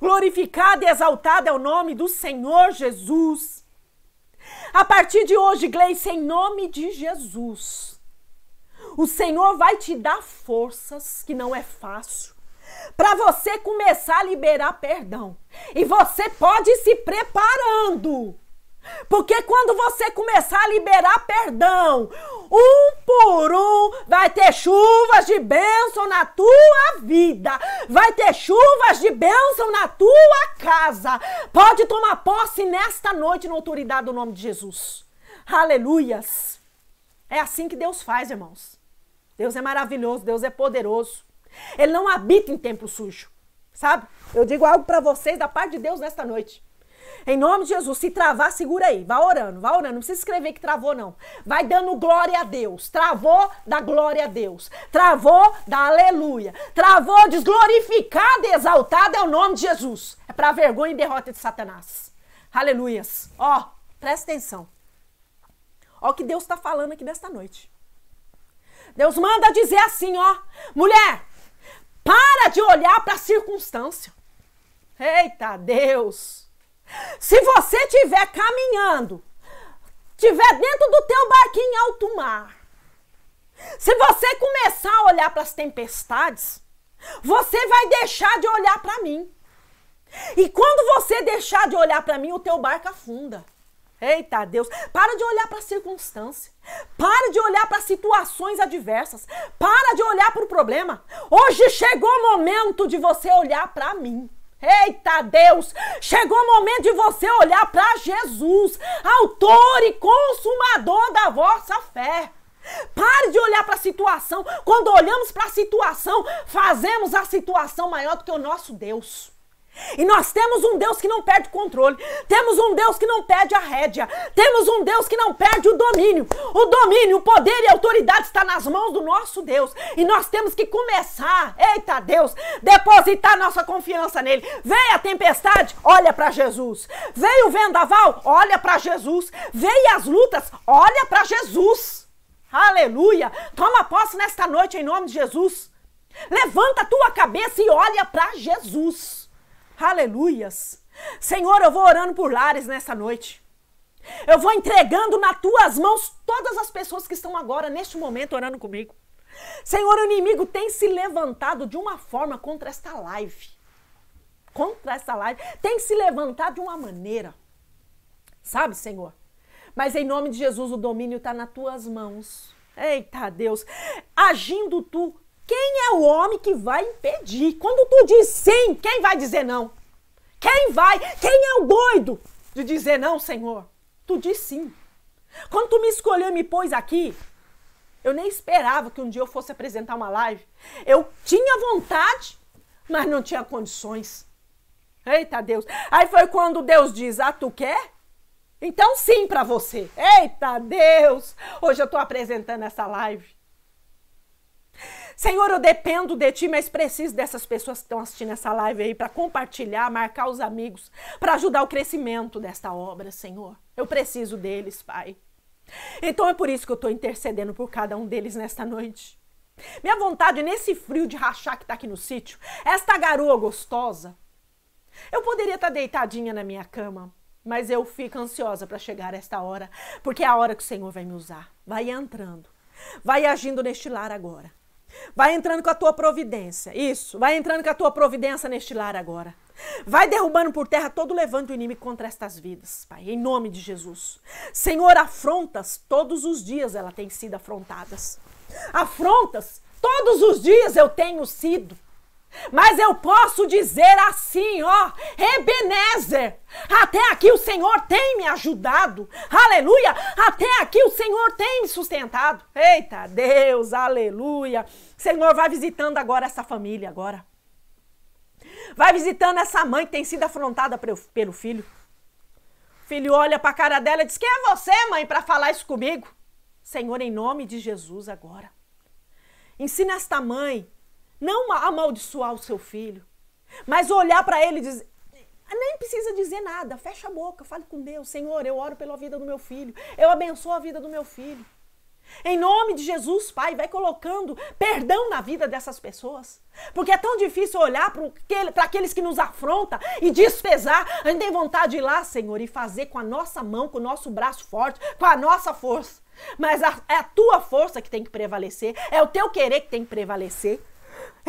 Glorificado e exaltado é o nome do Senhor Jesus. A partir de hoje, Gleice, em nome de Jesus, o Senhor vai te dar forças, que não é fácil para você começar a liberar perdão. E você pode ir se preparando. Porque quando você começar a liberar perdão, um por um, vai ter chuvas de bênção na tua vida, vai ter chuvas de bênção na tua casa. Pode tomar posse nesta noite na autoridade do nome de Jesus. Aleluias. É assim que Deus faz, irmãos. Deus é maravilhoso, Deus é poderoso. Ele não habita em templo sujo, sabe? Eu digo algo para vocês da parte de Deus nesta noite. Em nome de Jesus, se travar, segura aí. Vá orando, vá orando. Não precisa escrever que travou, não. Vai dando glória a Deus. Travou, dá glória a Deus. Travou, dá aleluia. Travou, desglorificado e exaltado é o nome de Jesus. É para vergonha e derrota de Satanás. Aleluias. Ó, presta atenção. Ó o que Deus está falando aqui nesta noite. Deus manda dizer assim, ó. Mulher, para de olhar para a circunstância. Eita Deus! Se você estiver caminhando, estiver dentro do teu barquinho em alto mar, se você começar a olhar para as tempestades, você vai deixar de olhar para mim. E quando você deixar de olhar para mim, o teu barco afunda. Eita Deus, para de olhar para a circunstância, para de olhar para situações adversas, para de olhar para o problema. Hoje chegou o momento de você olhar para mim. Eita Deus, chegou o momento de você olhar para Jesus, autor e consumador da vossa fé. Pare de olhar para a situação. Quando olhamos para a situação, fazemos a situação maior do que o nosso Deus. E nós temos um Deus que não perde o controle, temos um Deus que não perde a rédea, temos um Deus que não perde o domínio. O domínio, o poder e a autoridade está nas mãos do nosso Deus. E nós temos que começar, eita Deus, depositar nossa confiança nele. Veio a tempestade, olha para Jesus. Veio o vendaval, olha para Jesus. Veio as lutas, olha para Jesus. Aleluia! Toma posse nesta noite em nome de Jesus. Levanta a tua cabeça e olha para Jesus. Aleluias. Senhor, eu vou orando por lares nessa noite. Eu vou entregando nas tuas mãos todas as pessoas que estão agora, neste momento, orando comigo. Senhor, o inimigo tem se levantado de uma forma contra esta live. Contra esta live. Tem se levantado de uma maneira. Sabe, Senhor? Mas em nome de Jesus, o domínio está nas tuas mãos. Eita Deus, agindo tu, quem é o homem que vai impedir? Quando tu diz sim, quem vai dizer não? Quem vai? Quem é o doido de dizer não, Senhor? Tu diz sim. Quando tu me escolheu e me pôs aqui, eu nem esperava que um dia eu fosse apresentar uma live. Eu tinha vontade, mas não tinha condições. Eita Deus. Aí foi quando Deus diz: Ah, tu quer? Então sim para você. Eita Deus! Hoje eu estou apresentando essa live. Senhor, eu dependo de ti, mas preciso dessas pessoas que estão assistindo essa live aí para compartilhar, marcar os amigos, para ajudar o crescimento desta obra, Senhor. Eu preciso deles, Pai. Então é por isso que eu estou intercedendo por cada um deles nesta noite. Minha vontade nesse frio de rachar que está aqui no sítio, esta garoa gostosa. Eu poderia estar tá deitadinha na minha cama, mas eu fico ansiosa para chegar esta hora, porque é a hora que o Senhor vai me usar. Vai entrando, vai agindo neste lar agora. Vai entrando com a tua providência. Isso, vai entrando com a tua providência neste lar agora. Vai derrubando por terra todo levante o inimigo contra estas vidas, Pai, em nome de Jesus. Senhor, afrontas, todos os dias ela tem sido afrontadas. Afrontas, todos os dias eu tenho sido. Mas eu posso dizer assim, ó, Ebenezer, até aqui o Senhor tem me ajudado, aleluia, até aqui o Senhor tem me sustentado. Eita Deus, aleluia. Senhor, vai visitando agora essa família agora. Vai visitando essa mãe que tem sido afrontada pelo filho. O filho olha para a cara dela e diz: Quem é você, mãe, para falar isso comigo? Senhor, em nome de Jesus agora. Ensina esta mãe não amaldiçoar o seu filho, mas olhar para ele e dizer. Nem precisa dizer nada, fecha a boca, fale com Deus. Senhor, eu oro pela vida do meu filho, eu abençoo a vida do meu filho. Em nome de Jesus, Pai, vai colocando perdão na vida dessas pessoas. Porque é tão difícil olhar para aqueles que nos afrontam e despesar. A gente tem vontade de ir lá, Senhor, e fazer com a nossa mão, com o nosso braço forte, com a nossa força. Mas a, é a tua força que tem que prevalecer, é o teu querer que tem que prevalecer.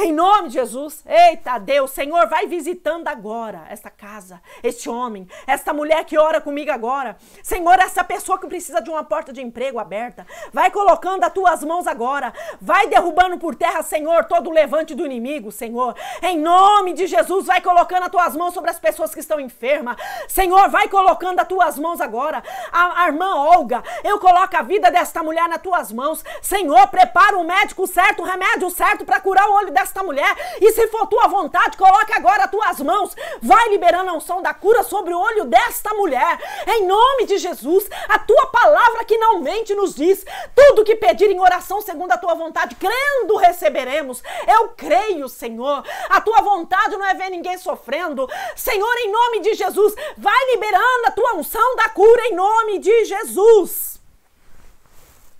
Em nome de Jesus. Eita Deus, Senhor, vai visitando agora esta casa, este homem, esta mulher que ora comigo agora. Senhor, essa pessoa que precisa de uma porta de emprego aberta. Vai colocando as tuas mãos agora. Vai derrubando por terra, Senhor, todo o levante do inimigo, Senhor. Em nome de Jesus, vai colocando as tuas mãos sobre as pessoas que estão enfermas. Senhor, vai colocando as tuas mãos agora. A, a irmã Olga, eu coloco a vida desta mulher nas tuas mãos. Senhor, prepara o médico certo, o remédio certo para curar o olho dessa esta mulher. E se for tua vontade, coloca agora tuas mãos. Vai liberando a unção da cura sobre o olho desta mulher. Em nome de Jesus, a tua palavra que não mente nos diz: tudo que pedir em oração segundo a tua vontade, crendo receberemos. Eu creio, Senhor. A tua vontade não é ver ninguém sofrendo. Senhor, em nome de Jesus, vai liberando a tua unção da cura em nome de Jesus.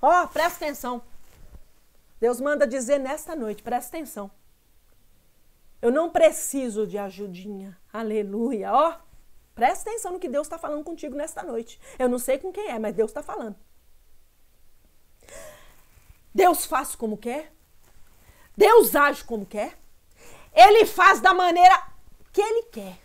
Ó, oh, presta atenção. Deus manda dizer nesta noite, presta atenção. Eu não preciso de ajudinha. Aleluia. Ó, oh, presta atenção no que Deus está falando contigo nesta noite. Eu não sei com quem é, mas Deus está falando. Deus faz como quer. Deus age como quer. Ele faz da maneira que ele quer.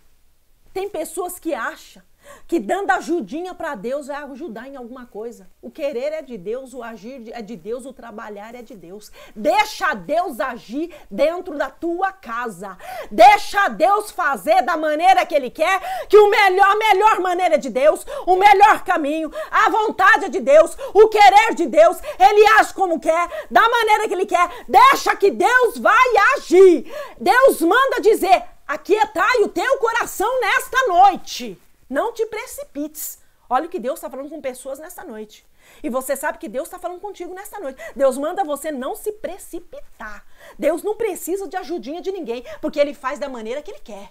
Tem pessoas que acham que dando ajudinha para Deus é ajudar em alguma coisa. O querer é de Deus, o agir é de Deus, o trabalhar é de Deus. Deixa Deus agir dentro da tua casa. Deixa Deus fazer da maneira que Ele quer, que o melhor, a melhor maneira é de Deus, o melhor caminho, a vontade é de Deus, o querer de Deus. Ele age como quer, da maneira que Ele quer. Deixa que Deus vai agir. Deus manda dizer: aquietai o teu coração nesta noite. Não te precipites. Olha o que Deus está falando com pessoas nesta noite. E você sabe que Deus está falando contigo nesta noite. Deus manda você não se precipitar. Deus não precisa de ajudinha de ninguém, porque Ele faz da maneira que Ele quer.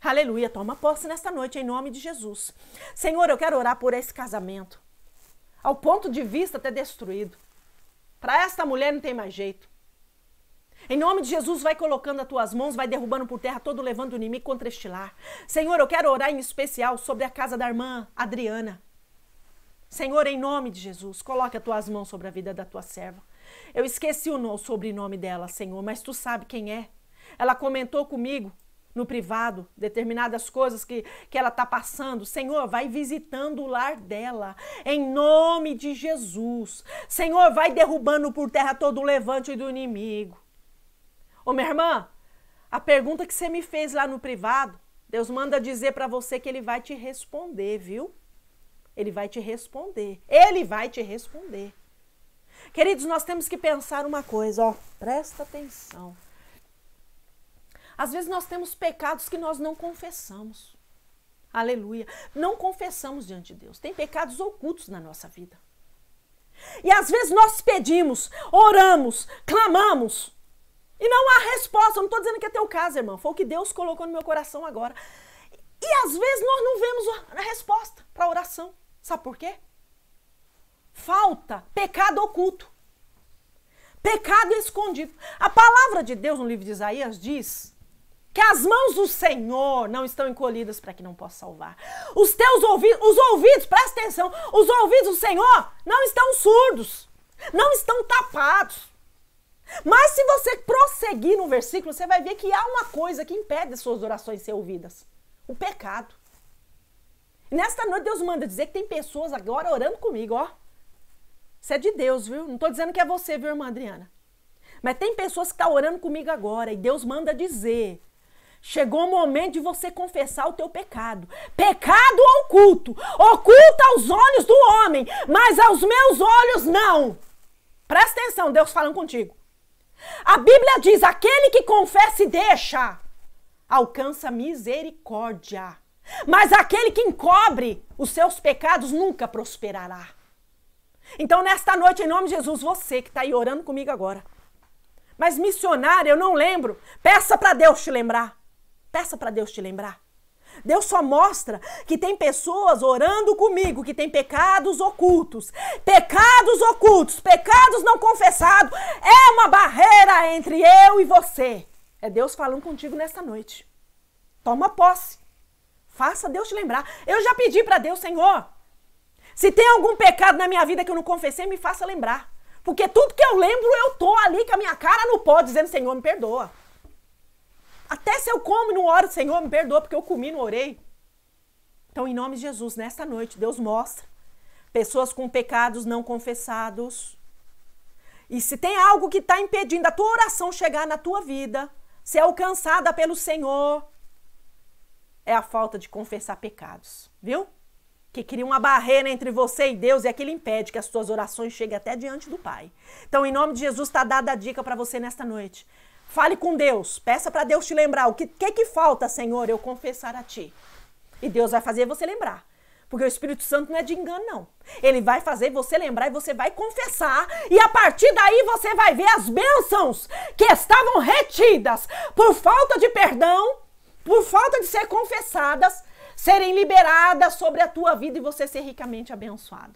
Aleluia, toma posse nesta noite, em nome de Jesus. Senhor, eu quero orar por esse casamento. Ao ponto de vista até destruído. Para esta mulher não tem mais jeito. Em nome de Jesus, vai colocando as tuas mãos, vai derrubando por terra todo levando o inimigo contra este lar. Senhor, eu quero orar em especial sobre a casa da irmã Adriana. Senhor, em nome de Jesus, coloque as tuas mãos sobre a vida da tua serva. Eu esqueci o sobrenome dela, Senhor, mas tu sabe quem é. Ela comentou comigo no privado, determinadas coisas que, que ela está passando. Senhor, vai visitando o lar dela, em nome de Jesus. Senhor, vai derrubando por terra todo o levante do inimigo. Ô minha irmã, a pergunta que você me fez lá no privado, Deus manda dizer para você que ele vai te responder, viu? Ele vai te responder. Ele vai te responder. Queridos, nós temos que pensar uma coisa, ó, presta atenção. Às vezes nós temos pecados que nós não confessamos. Aleluia. Não confessamos diante de Deus. Tem pecados ocultos na nossa vida. E às vezes nós pedimos, oramos, clamamos, e não há resposta. Eu não estou dizendo que é teu caso, irmão. Foi o que Deus colocou no meu coração agora. E às vezes nós não vemos a resposta para a oração. Sabe por quê? Falta pecado oculto. Pecado escondido. A palavra de Deus no livro de Isaías diz que as mãos do Senhor não estão encolhidas para que não possa salvar. Os teus ouvidos, os ouvidos, presta atenção, os ouvidos do Senhor não estão surdos, não estão tapados. Mas se você prosseguir no versículo, você vai ver que há uma coisa que impede suas orações serem ouvidas: o pecado. Nesta noite, Deus manda dizer que tem pessoas agora orando comigo, ó. Isso é de Deus, viu? Não estou dizendo que é você, viu, irmã Adriana? Mas tem pessoas que estão tá orando comigo agora e Deus manda dizer Chegou o momento de você confessar o teu pecado. Pecado oculto. Oculta aos olhos do homem, mas aos meus olhos não. Presta atenção, Deus falando contigo. A Bíblia diz: aquele que confessa e deixa alcança misericórdia. Mas aquele que encobre os seus pecados nunca prosperará. Então, nesta noite, em nome de Jesus, você que está aí orando comigo agora. Mas missionário, eu não lembro. Peça para Deus te lembrar. Peça para Deus te lembrar. Deus só mostra que tem pessoas orando comigo que tem pecados ocultos. Pecados ocultos, pecados não confessados, é uma barreira entre eu e você. É Deus falando contigo nesta noite. Toma posse. Faça Deus te lembrar. Eu já pedi para Deus, Senhor, se tem algum pecado na minha vida que eu não confessei, me faça lembrar. Porque tudo que eu lembro, eu tô ali com a minha cara no pó, dizendo, Senhor, me perdoa. Até se eu como e não oro, Senhor, me perdoa porque eu comi e não orei. Então, em nome de Jesus, nesta noite, Deus mostra pessoas com pecados não confessados. E se tem algo que está impedindo a tua oração chegar na tua vida, ser alcançada pelo Senhor, é a falta de confessar pecados, viu? Que cria uma barreira entre você e Deus e aquilo impede que as tuas orações cheguem até diante do Pai. Então, em nome de Jesus, está dada a dica para você nesta noite. Fale com Deus, peça para Deus te lembrar o que, que é que falta, Senhor, eu confessar a ti. E Deus vai fazer você lembrar. Porque o Espírito Santo não é de engano, não. Ele vai fazer você lembrar e você vai confessar. E a partir daí você vai ver as bênçãos que estavam retidas por falta de perdão, por falta de ser confessadas, serem liberadas sobre a tua vida e você ser ricamente abençoado.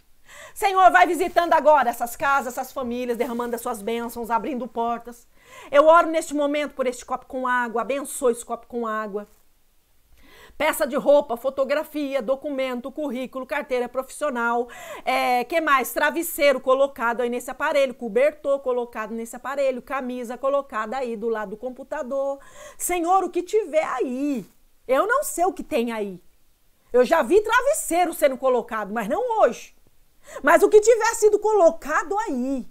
Senhor, vai visitando agora essas casas, essas famílias, derramando as suas bênçãos, abrindo portas. Eu oro neste momento por este copo com água, abençoe esse copo com água. Peça de roupa, fotografia, documento, currículo, carteira profissional, é, que mais? Travesseiro colocado aí nesse aparelho, cobertor colocado nesse aparelho, camisa colocada aí do lado do computador. Senhor, o que tiver aí? Eu não sei o que tem aí. Eu já vi travesseiro sendo colocado, mas não hoje. Mas o que tiver sido colocado aí,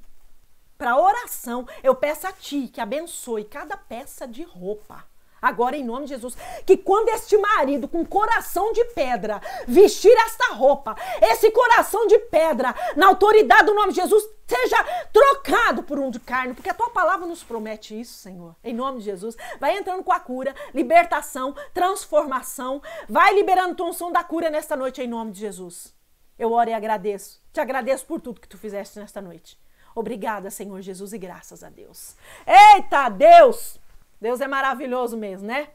para oração. Eu peço a ti que abençoe cada peça de roupa. Agora, em nome de Jesus, que quando este marido com coração de pedra vestir esta roupa, esse coração de pedra, na autoridade do nome de Jesus, seja trocado por um de carne, porque a tua palavra nos promete isso, Senhor. Em nome de Jesus, vai entrando com a cura, libertação, transformação, vai liberando o som da cura nesta noite, em nome de Jesus. Eu oro e agradeço. Te agradeço por tudo que tu fizeste nesta noite. Obrigada, Senhor Jesus, e graças a Deus. Eita, Deus! Deus é maravilhoso mesmo, né?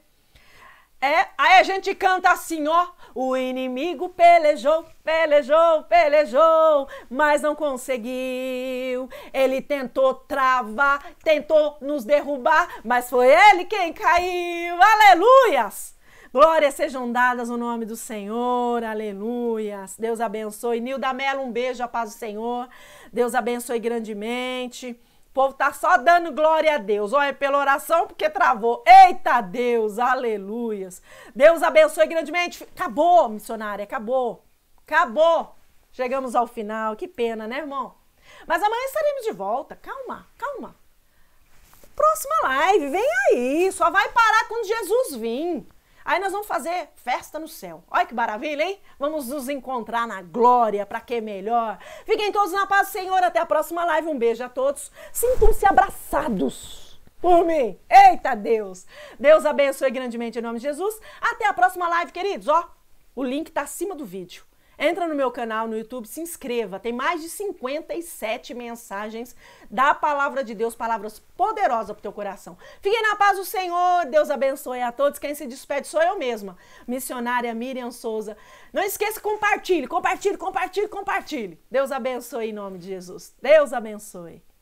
É, aí a gente canta assim, ó. O inimigo pelejou, pelejou, pelejou, mas não conseguiu. Ele tentou travar, tentou nos derrubar, mas foi ele quem caiu. Aleluias! Glórias sejam dadas no nome do Senhor, aleluia. Deus abençoe. Nilda Mello, um beijo, a paz do Senhor. Deus abençoe grandemente. O povo tá só dando glória a Deus. Olha, é pela oração, porque travou. Eita Deus, aleluias. Deus abençoe grandemente. Acabou, missionária, acabou. Acabou. Chegamos ao final. Que pena, né, irmão? Mas amanhã estaremos de volta. Calma, calma. Próxima live, vem aí. Só vai parar quando Jesus vir. Aí nós vamos fazer festa no céu. Olha que maravilha, hein? Vamos nos encontrar na glória, para que melhor. Fiquem todos na paz, Senhor. Até a próxima live. Um beijo a todos. Sintam-se abraçados por mim. Eita Deus! Deus abençoe grandemente em nome de Jesus. Até a próxima live, queridos. Ó, o link tá acima do vídeo. Entra no meu canal no YouTube, se inscreva. Tem mais de 57 mensagens da palavra de Deus, palavras poderosas para o teu coração. Fiquem na paz do Senhor. Deus abençoe a todos. Quem se despede sou eu mesma, missionária Miriam Souza. Não esqueça, compartilhe, compartilhe, compartilhe, compartilhe. Deus abençoe em nome de Jesus. Deus abençoe.